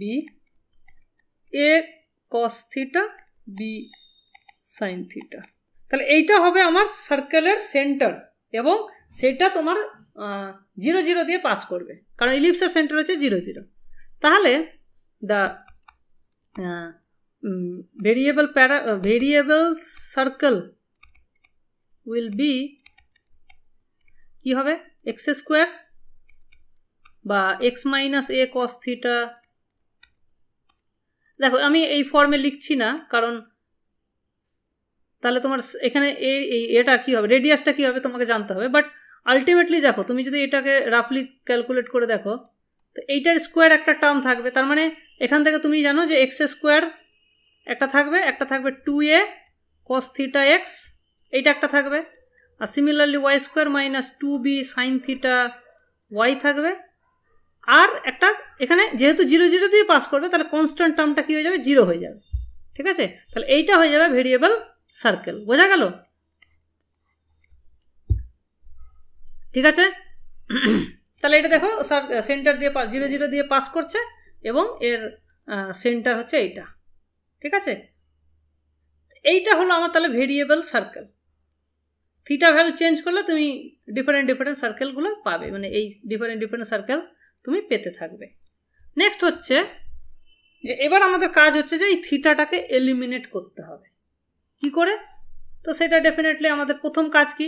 A: B A cos theta B sin theta তাহলে এইটা হবে আমার সার্কেলের সেন্টার এবং সেটা তোমার জিরো জিরো দিয়ে পাস করবে কারণ ইলিপসের সেন্টার হচ্ছে জিরো জিরো তাহলে the variable para variable circle will be কি হবে এক্স স্কোয়ার বা x minus a cos theta দেখো আমি এই ফর্মে লিখছি না কারণ তাহলে তোমার এখানে এই এটা কী হবে রেডিয়াসটা কী হবে তোমাকে জানতে হবে বাট আলটিমেটলি দেখো তুমি যদি এটাকে রাফলি ক্যালকুলেট করে দেখো তো এইটার স্কোয়ার একটা টার্ম থাকবে তার মানে এখান থেকে তুমি জানো যে এক্স স্কোয়ার একটা থাকবে একটা থাকবে two a cos theta x এইটা একটা থাকবে আর similarly y square minus two b sine theta y থাকবে আর একটা এখানে যেহেতু জিরো জিরো দিয়ে পাস করবে তাহলে কনস্ট্যান্ট টার্মটা কী হয়ে যাবে জিরো হয়ে যাবে ঠিক আছে তাহলে এইটা হয়ে যাবে ভেরিয়েবল সার্কেল বোঝা গেল ঠিক আছে তাহলে এটা দেখো সেন্টার দিয়ে জিরো জিরো দিয়ে পাস করছে এবং এর সেন্টার হচ্ছে এইটা ঠিক আছে এইটা হলো আমার তাহলে variable circle theta value change করলে তুমি ডিফারেন্ট ডিফারেন্ট সার্কেলগুলো পাবে মানে এই ডিফারেন্ট ডিফারেন্ট সার্কেল তুমি পেতে থাকবে নেক্সট হচ্ছে যে এবার আমাদের কাজ হচ্ছে যে এই থিটাটাকে এলিমিনেট করতে হবে কি করে তো সেটা ডেফিনেটলি আমাদের প্রথম কাজ কি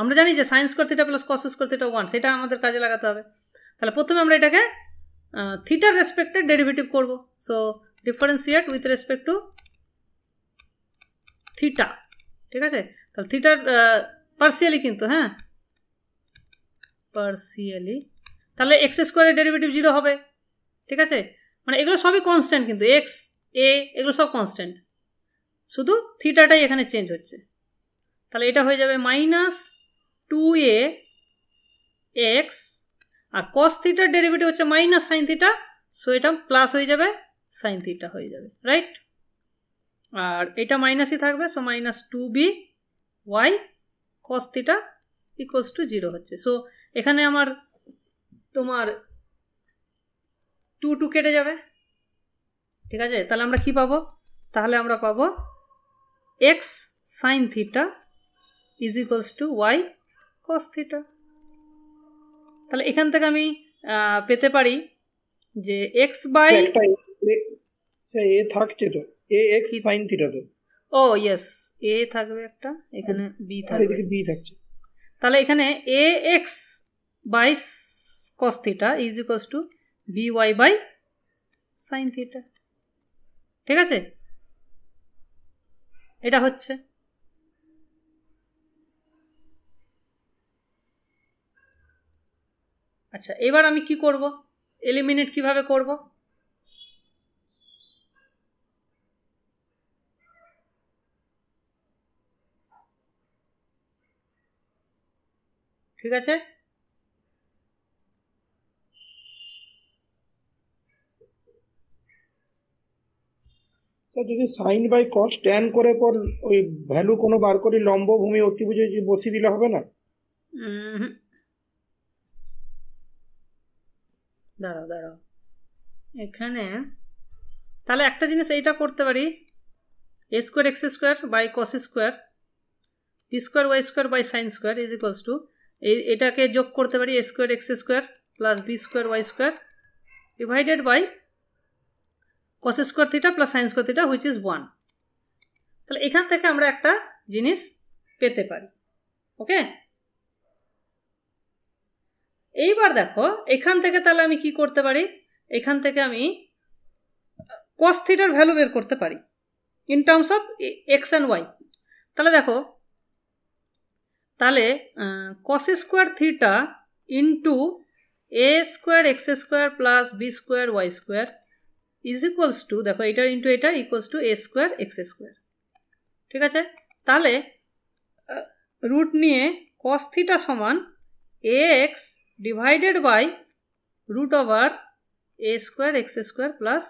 A: আমরা জানি যে সায়েন্স স্কোয়ার এটা প্লাস কসেস স্কোয়ার ওয়ান সেটা আমাদের কাজে লাগাতে হবে তাহলে প্রথমে আমরা এটাকে থিটার রেসপেক্টে ডেরিভেটিভ করব so differentiate with respect to theta ঠিক আছে তাহলে থিটার পার্সিয়ালি কিন্তু হ্যাঁ পার্সিয়ালি তাহলে এক্স স্কোয়ারের ডেরিভেটিভ জিরো হবে ঠিক আছে মানে এগুলো সবই কনস্ট্যান্ট কিন্তু এক্স এ এগুলো সব কনস্ট্যান্ট শুধু থিটাটাই এখানে চেঞ্জ হচ্ছে তাহলে এটা হয়ে যাবে মাইনাস টু এ এক্স আর কস থিটার ডেরিভেটিভ হচ্ছে মাইনাস সাইন থিটা সো এটা প্লাস হয়ে যাবে সাইন থিটা হয়ে যাবে রাইট আর এটা মাইনাসই থাকবে so minus two b y cos theta equals to zero হচ্ছে সো এখানে আমার তোমার টু টু কেটে যাবে ঠিক আছে তাহলে আমরা কি পাবো তাহলে আমরা পাবো x sine theta is equals to y cos theta তাহলে এখান থেকে আমি পেতে পারি যে এক্স বাই থাকছে তো এ এক্স সাইন থিটাতে ও ইয়েস এ থাকবে একটা এখানে বি থাকবে বি থাকছে তাহলে এখানে a x by cos theta is equals to b y by sine theta ঠিক আছে এটা হচ্ছে আচ্ছা এবার আমি কি করব এলিমিনেট কিভাবে করব ঠিক আছে যদি সাইন বাই কস ট্যান করে পর ওই ভ্যালু কোনো বার করে লম্ব ভূমি অতিভুজে বসিয়ে দিলে হবে না দাঁড়াও দাঁড়াও এখানে তাহলে একটা জিনিস এইটা করতে পারি a square x square by cos square p square y square by sine square is equals to এই এটাকে যোগ করতে পারি a square x square plus b square y square divided by cos square theta plus sine square theta which is one তাহলে এখান থেকে আমরা একটা জিনিস পেতে পারি ওকে এইবার দেখো এখান থেকে তাহলে আমি কি করতে পারি এখান থেকে আমি কস থিটার ভ্যালু বের করতে পারি in terms of x and y তাহলে দেখো তাহলে cos square theta into a square x square plus b square y square is equals to দেখো এটার ইন্টু এটা equals to a square x square ঠিক আছে তাহলে রুট নিয়ে কস থিটা সমান a x divided by root over a square x square plus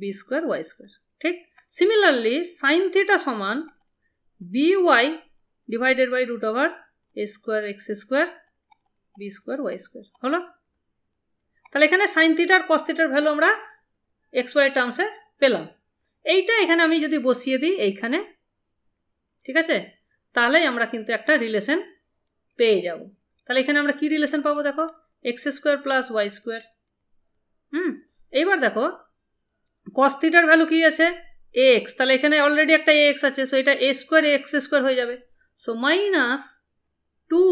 A: b square y square ঠিক similarly sine theta সমান b y divided by root over a square x square b square y square হলো তাহলে এখানে sign থিটার কস থিটার value আমরা x Y টার্মসে পেলাম এইটা এখানে আমি যদি বসিয়ে দিই এইখানে ঠিক আছে তাহলে আমরা কিন্তু একটা রিলেশন পেয়ে যাব তাহলে এখানে আমরা কি রিলেশন পাবো দেখো x square plus y square hmm এইবার দেখো কস থিটার ভ্যালু কী আছে এক্স তাহলে এখানে অলরেডি একটা এক্স আছে সো এটা এ স্কোয়ার এক্স স্কোয়ার হয়ে যাবে so minus two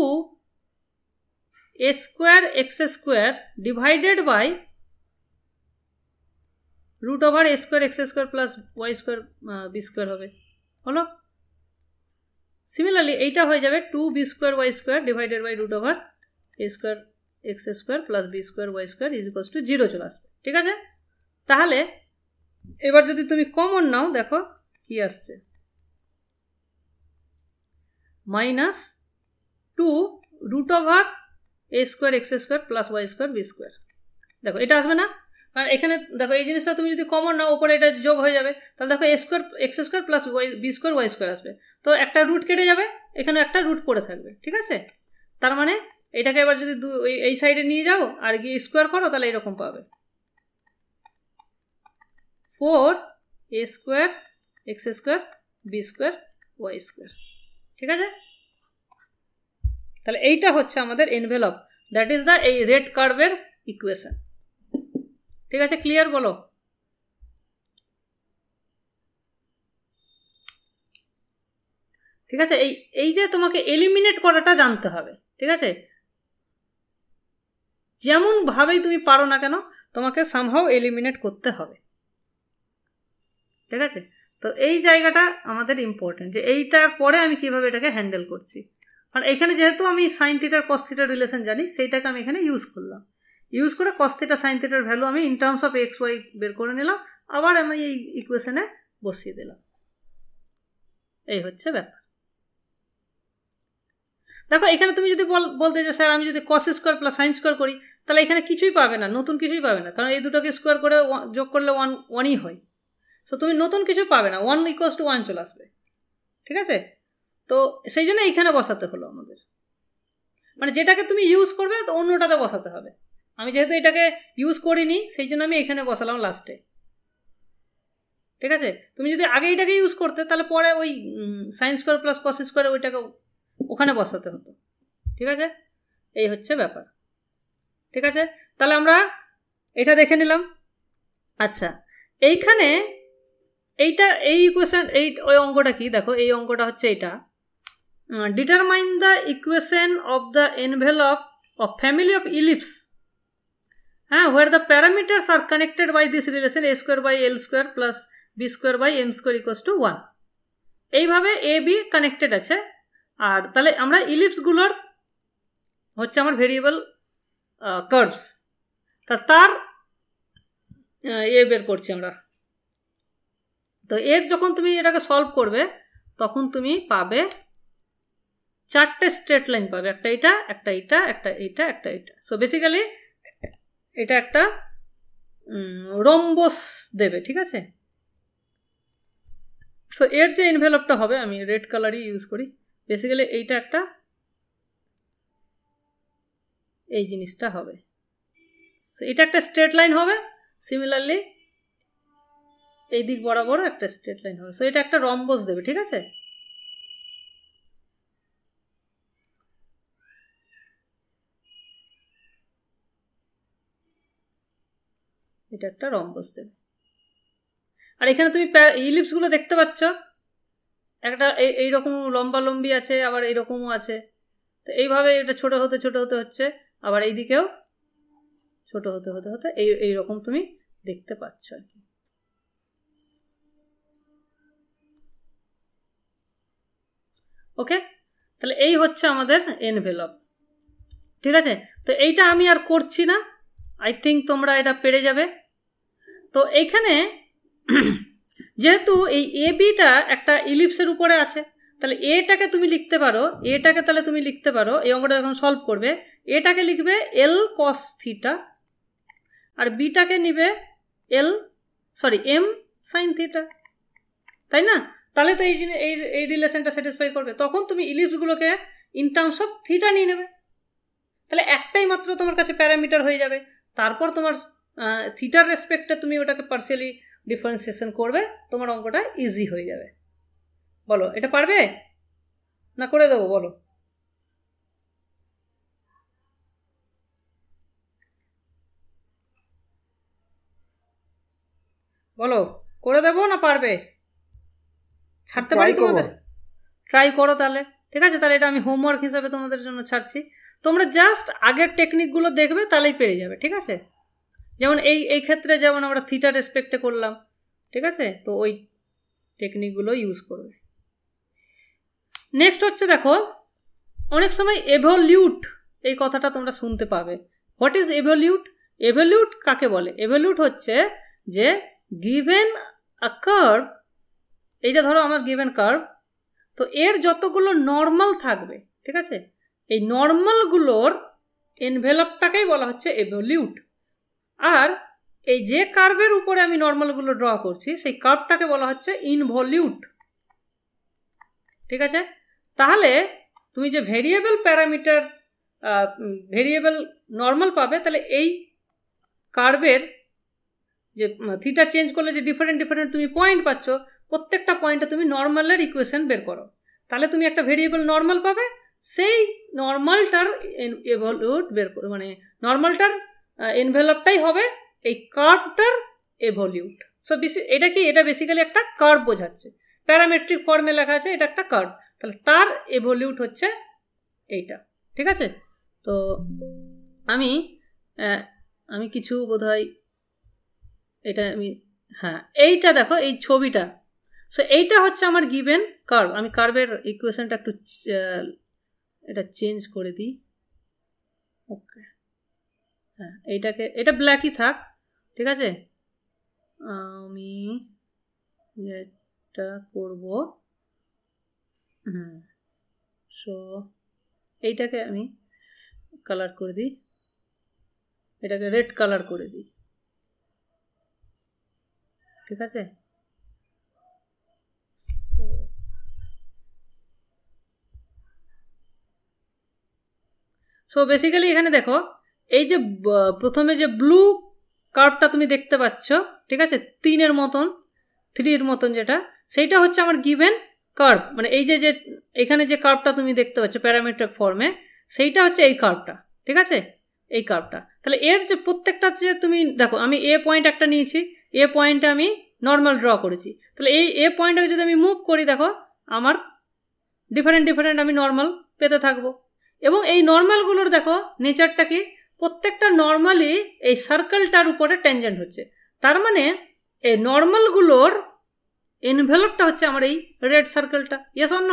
A: a square x square divided by root over a square x square plus y square b square হবে হলো সিমিলারলি এইটা হয়ে যাবে two b square y square divided by root over a square x square plus b square y square is equals to zero চলে আসবে ঠিক আছে তাহলে এবার যদি তুমি কমন নাও দেখো কি আসছে minus two root over a square x square plus y square b square দেখো এটা আসবে না আর এখানে দেখো এই জিনিসটা তুমি যদি কমন নাও উপরে এটা যোগ হয়ে যাবে তাহলে দেখো a square x square plus y b square y square আসবে তো একটা রুট কেটে যাবে এখানে একটা রুট পড়ে থাকবে ঠিক আছে তার মানে এটাকে এবার যদি দু এই সাইডে নিয়ে যাও আর গিয়ে স্কোয়ার করো তাহলে এরকম পাবে four a square x square b square y square ঠিক আছে তাহলে এইটা হচ্ছে আমাদের এনভেলপ দ্যাট ইজ দ্য এই রেড কার্ভের ইকুয়েশন ঠিক আছে ক্লিয়ার বলো ঠিক আছে এই এই যে তোমাকে এলিমিনেট করাটা জানতে হবে ঠিক আছে যেমনভাবেই তুমি পারো না কেন তোমাকে সামহাও এলিমিনেট করতে হবে ঠিক আছে তো এই জায়গাটা আমাদের ইম্পর্টেন্ট যে এইটার পরে আমি কিভাবে এটাকে হ্যান্ডেল করছি কারণ এখানে যেহেতু আমি সাইন থিটার কস থিটার রিলেশন জানি সেইটাকে আমি এখানে ইউজ করলাম ইউজ করে কস থিটা সাইন থিটার ভ্যালু আমি in terms of x y বের করে নিলাম আবার আমি এই ইকুয়েশনে বসিয়ে দিলাম এই হচ্ছে ব্যাপার দেখো এখানে তুমি যদি বলতে যে স্যার আমি যদি cos square plus sine square করি তাহলে এখানে কিছুই পাবে না নতুন কিছুই পাবে না কারণ এই দুটোকে স্কোয়ার করে যোগ করলে ওয়ান ওয়ানই হয় সো তুমি নতুন কিছু পাবে না ওয়ান ইকুয়াস টু ওয়ান চলে আসবে ঠিক আছে তো সেই জন্য এইখানে বসাতে হলো আমাদের মানে যেটাকে তুমি ইউজ করবে তো অন্যটাতে বসাতে হবে আমি যেহেতু এটাকে ইউজ করিনি সেই জন্য আমি এখানে বসালাম লাস্টে ঠিক আছে তুমি যদি আগে এটাকে ইউজ করতে তাহলে পরে ওই sines square plus cos square ওইটাকে ওখানে বসাতে হতো ঠিক আছে এই হচ্ছে ব্যাপার ঠিক আছে তাহলে আমরা এটা দেখে নিলাম আচ্ছা এইখানে এইটা এই ইকুয়েশন এই ওই অঙ্কটা কি দেখো এই অঙ্কটা হচ্ছে এটা determine the equation of the envelope of family of ellipse হ্যাঁ where the parameters are connected by this relation a square by l square plus b square by m square equals to one এইভাবে a B connected আছে আর তাহলে আমরা ইলিপসগুলোর হচ্ছে আমার variable curves তা তার এ বের করছি আমরা তো এর যখন তুমি এটাকে সলভ করবে তখন তুমি পাবে চারটে স্ট্রেট লাইন পাবে একটা এটা একটা এটা একটা এটা একটা এটা সো বেসিক্যালি এটা একটা রম্বস দেবে ঠিক আছে সো এর যে ইনভেলপটা হবে আমি রেড কালারই ইউজ করি বেসিক্যালি এইটা একটা এই জিনিসটা হবে সো এটা একটা স্ট্রেট লাইন হবে সিমিলারলি এই দিক বরাবর একটা স্ট্রেট লাইন হবে সো এটা একটা রম্বস দেবে ঠিক আছে এটা একটা রম্বস দেবে আর এখানে তুমি ইলিপসগুলো দেখতে পাচ্ছ একটা এইরকম লম্বা লম্বি আছে আবার এইরকমও আছে তো এইভাবে এটা ছোট হতে ছোট হতে হচ্ছে আবার এই দিকেও ছোট হতে হতে হতে এই এইরকম তুমি দেখতে পাচ্ছ আর কি ওকে তাহলে এই হচ্ছে আমাদের এনভেলপ ঠিক আছে তো এইটা আমি আর করছি না আই থিঙ্ক তোমরা এটা পেরে যাবে তো এইখানে যেহেতু এই এ বিটা একটা ইলিপসের উপরে আছে তাহলে এটাকে তুমি লিখতে পারো এটাকে তাহলে তুমি লিখতে পারো এই অঙ্কটা যখন সলভ করবে এটাকে লিখবে এল কস থিটা আর বিটাকে নিবে l sorry m sine theta তাই না তাহলে তো এই জিনিস এই এই রিলেশনটা স্যাটিসফাই করবে তখন তুমি ইলিপসগুলোকে ইন টার্মস অফ থিটা নিয়ে নেবে তাহলে একটাই মাত্র তোমার কাছে প্যারামিটার হয়ে যাবে তারপর তোমার থিটার রেসপেক্টে তুমি ওটাকে পার্সিয়ালি ডিফারেন্সিয়েশন করবে তোমার অঙ্কটা ইজি হয়ে যাবে বলো এটা পারবে না করে দেবো বলো বলো করে দেবো না পারবে ছাড়তে পারি তোমাদের ট্রাই করো তাহলে ঠিক আছে তাহলে এটা আমি হোমওয়ার্ক হিসাবে তোমাদের জন্য ছাড়ছি তোমরা জাস্ট আগের টেকনিকগুলো দেখবে তাহলেই পেরে যাবে ঠিক আছে যেমন এই এই ক্ষেত্রে যেমন আমরা থিটা রেসপেক্টে করলাম ঠিক আছে তো ওই টেকনিকগুলো ইউজ করবে নেক্সট হচ্ছে দেখো অনেক সময় এভলিউট এই কথাটা তোমরা শুনতে পাবে হোয়াট ইজ এভলিউট এভলিউট কাকে বলে এভলিউট হচ্ছে যে গিভেন আ কার্ভ এইটা ধরো আমার গিভেন কার্ভ তো এর যতগুলো নর্মাল থাকবে ঠিক আছে এই নর্মালগুলোর এনভেলপটাকেই বলা হচ্ছে এভলিউট আর এই যে কার্ভের উপরে আমি নর্মালগুলো ড্র করছি সেই কার্ভটাকে বলা হচ্ছে ইনভলিউট ঠিক আছে তাহলে তুমি যে ভেরিয়েবল প্যারামিটার ভেরিয়েবল নর্মাল পাবে তাহলে এই কার্ভের যে থিটা চেঞ্জ করলে যে ডিফারেন্ট ডিফারেন্ট তুমি পয়েন্ট পাচ্ছ প্রত্যেকটা পয়েন্টে তুমি নর্মালের ইকুয়েশন বের করো তাহলে তুমি একটা ভেরিয়েবল নর্মাল পাবে সেই নর্মালটার এভলিউট বের মানে নর্মালটার এনভেলপটাই হবে এই কার্ভটার এভলিউট সো এটা কি এটা বেসিক্যালি একটা কার্ভ বোঝাচ্ছে প্যারামেট্রিক ফর্মে লেখা আছে এটা একটা কার্ভ তাহলে তার এভলিউট হচ্ছে এইটা ঠিক আছে তো আমি আমি কিছু বোধহয় এটা আমি হ্যাঁ এইটা দেখো এই ছবিটা সো এইটা হচ্ছে আমার গিভেন কার্ভ আমি কার্ভের ইকুয়েশনটা একটু এটা চেঞ্জ করে দিই ওকে হ্যাঁ এইটাকে এটা ব্ল্যাকই থাক ঠিক আছে আমি যেটা করব হুম সো এইটাকে আমি কালার করে দিই এটাকে রেড কালার করে দিই ঠিক আছে সো বেসিক্যালি এখানে দেখো এই যে প্রথমে যে ব্লু কার্ভটা তুমি দেখতে পাচ্ছ ঠিক আছে তিনের মতন থ্রির মতন যেটা সেইটা হচ্ছে আমার গিভেন কার্ভ মানে এই যে যে এখানে যে কার্ভটা তুমি দেখতে পাচ্ছ প্যারামেট্রিক ফর্মে সেইটা হচ্ছে এই কার্ভটা ঠিক আছে এই কার্ভটা তাহলে এর যে প্রত্যেকটা যে তুমি দেখো আমি এ পয়েন্ট একটা নিয়েছি এ পয়েন্টে আমি নর্মাল ড্র করেছি তাহলে এই এ পয়েন্টটাকে যদি আমি মুভ করি দেখো আমার ডিফারেন্ট ডিফারেন্ট আমি নর্মাল পেতে থাকবো এবং এই নর্মালগুলোর দেখো নেচারটা কি প্রত্যেকটা নর্মালি এই সার্কেলটার উপরে ট্যানজেন্ট হচ্ছে তার মানে এই নর্মালগুলোর এনভেলপটা হচ্ছে আমার এই রেড সার্কেলটা ইয়েস অন্য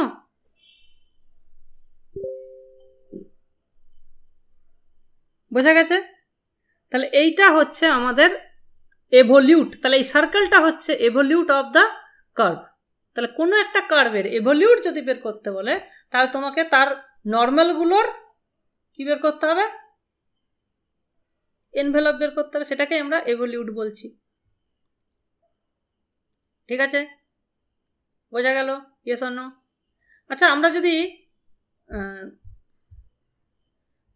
A: বোঝা গেছে তাহলে এইটা হচ্ছে আমাদের এভলিউট তাহলে এই সার্কেলটা হচ্ছে এভলিউট অফ দ্য কার্ভ তাহলে কোনো একটা কার্ভের এভলিউট যদি বের করতে বলে তাহলে তোমাকে তার নর্মালগুলোর কি বের করতে হবে এনভেলপ বের করতে হবে সেটাকে আমরা এভলিউট বলছি ঠিক আছে বোঝা গেল ইয়েস অন্য আচ্ছা আমরা যদি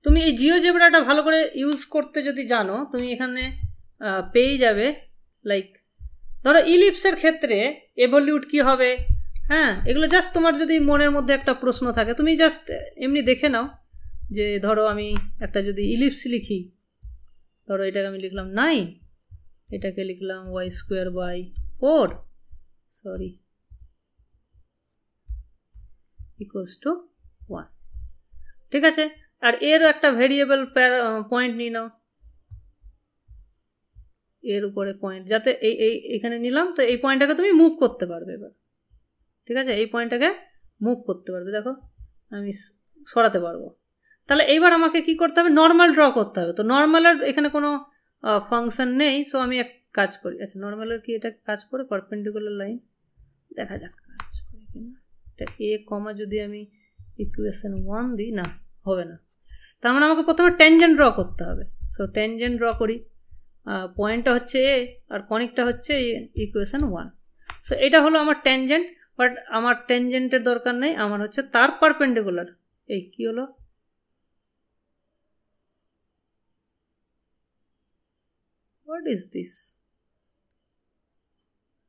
A: তুমি এই জিও জেবড়াটা ভালো করে ইউজ করতে যদি জানো তুমি এখানে পেয়ে যাবে লাইক ধরো ইলিপসের ক্ষেত্রে এভলিউট কি হবে হ্যাঁ এগুলো জাস্ট তোমার যদি মনের মধ্যে একটা প্রশ্ন থাকে তুমি জাস্ট এমনি দেখে নাও যে ধরো আমি একটা যদি ইলিপস লিখি ধরো এটাকে আমি লিখলাম নাইন এটাকে লিখলাম y square by four sorry equals to one ঠিক আছে আর এরও একটা ভেরিয়েবল পয়েন্ট নিয়ে নাও এর উপরে পয়েন্ট যাতে এই এই এখানে নিলাম তো এই পয়েন্টটাকে তুমি মুভ করতে পারবে এবার ঠিক আছে এই পয়েন্টটাকে মুভ করতে পারবে দেখো আমি সরাতে পারবো তাহলে এইবার আমাকে কি করতে হবে নর্মাল ড্র করতে হবে তো নর্মাল আর এখানে কোনো ফাংশন নেই সো আমি এক কাজ করি আচ্ছা নর্মাল আর কি এটা কাজ করে পারপেন্ডিকুলার লাইন দেখা যাক কাজ করে কিনা এটা এ কমা যদি আমি ইকুয়েশন ওয়ান দিই না হবে না তার মানে আমাকে প্রথমে টেনজেন ড্র করতে হবে সো টেনজেন ড্র করি পয়েন্টটা হচ্ছে এ আর কনিকটা হচ্ছে ইকুয়েশন ওয়ান সো এটা হলো আমার টেনজেন্ট বাট আমার টেনজেন্টের দরকার নেই আমার হচ্ছে তার পারপেন্ডিকুলার এই কী হলো What is this?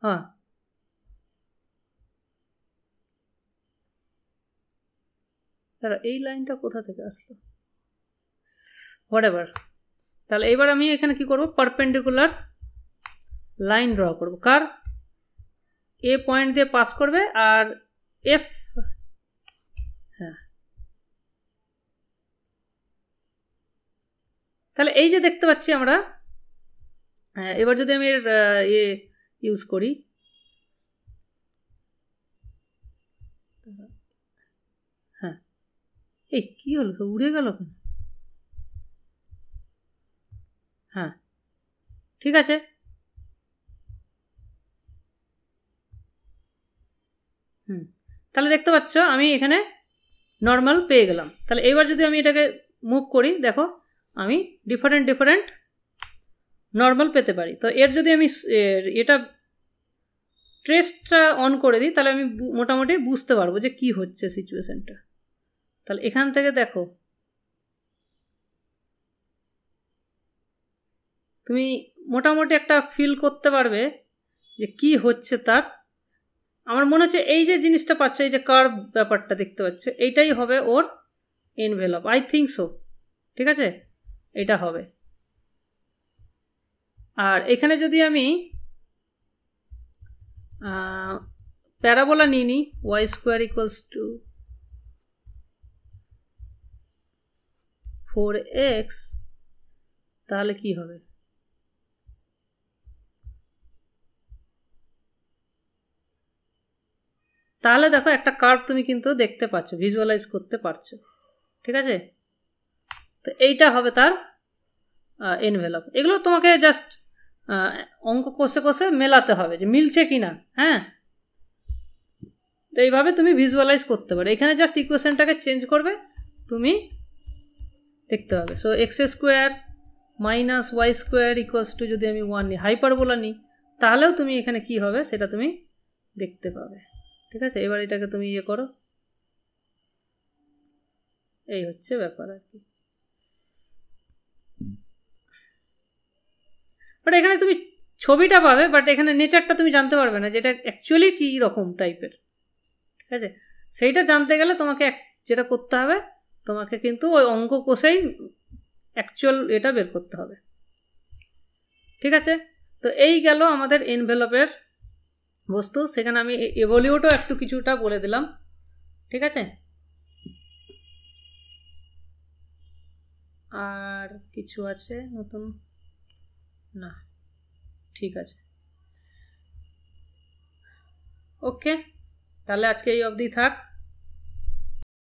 A: Huh. দাঁড়া এই লাইনটা কোথা থেকে আসলো হোয়াট এভার তাহলে এবার আমি এখানে কি করব পারপেন্ডিকুলার লাইন ড্র করব কার এ পয়েন্ট দিয়ে পাস করবে আর এফ হ্যাঁ তাহলে এই যে দেখতে পাচ্ছি আমরা হ্যাঁ এবার যদি আমি এর ইয়ে ইউজ করি হ্যাঁ এই কী হলো তো উড়ে গেল কেন হ্যাঁ ঠিক আছে হুম তাহলে দেখতে পাচ্ছ আমি এখানে নর্মাল পেয়ে গেলাম তাহলে এবার যদি আমি এটাকে মুভ করি দেখো আমি ডিফারেন্ট ডিফারেন্ট নর্মাল পেতে পারি তো এর যদি আমি এটা ট্রেসটা অন করে দিই তাহলে আমি মোটামুটি বুঝতে পারবো যে কি হচ্ছে সিচুয়েশানটা তাহলে এখান থেকে দেখো তুমি মোটামুটি একটা ফিল করতে পারবে যে কি হচ্ছে তার আমার মনে হচ্ছে এই যে জিনিসটা পাচ্ছ এই যে কার ব্যাপারটা দেখতে পাচ্ছ এইটাই হবে ওর এনভেলপ আই থিঙ্ক সো ঠিক আছে এটা হবে আর এখানে যদি আমি প্যারাবোলা নিয়ে নিই y square equals to four x তাহলে কি হবে তাহলে দেখো একটা কার্ভ তুমি কিন্তু দেখতে পাচ্ছ ভিজুয়ালাইজ করতে পারছো ঠিক আছে তো এইটা হবে তার এনভেলপ এগুলো তোমাকে জাস্ট অঙ্ক কষে কষে মেলাতে হবে যে মিলছে কি না হ্যাঁ তো এইভাবে তুমি ভিজুয়ালাইজ করতে পারো এখানে জাস্ট ইকুয়েশনটাকে চেঞ্জ করবে তুমি দেখতে পাবে so x square minus y square equals to যদি আমি ওয়ান নিই হাইপার বলা নিই তাহলেও তুমি এখানে কি হবে সেটা তুমি দেখতে পাবে ঠিক আছে এবার এটাকে তুমি ইয়ে করো এই হচ্ছে ব্যাপার আর কি বাট এখানে তুমি ছবিটা পাবে বাট এখানে নেচারটা তুমি জানতে পারবে না যেটা অ্যাকচুয়ালি কী রকম টাইপের ঠিক আছে সেইটা জানতে গেলে তোমাকে যেটা করতে হবে তোমাকে কিন্তু ওই অঙ্ক কোষেই অ্যাকচুয়াল এটা বের করতে হবে ঠিক আছে তো এই গেল আমাদের এনভেলপের বস্তু সেখানে আমি এভলিউটও একটু কিছুটা বলে দিলাম ঠিক আছে আর কিছু আছে নতুন না ঠিক আছে ওকে তাহলে আজকে এই অবধি থাক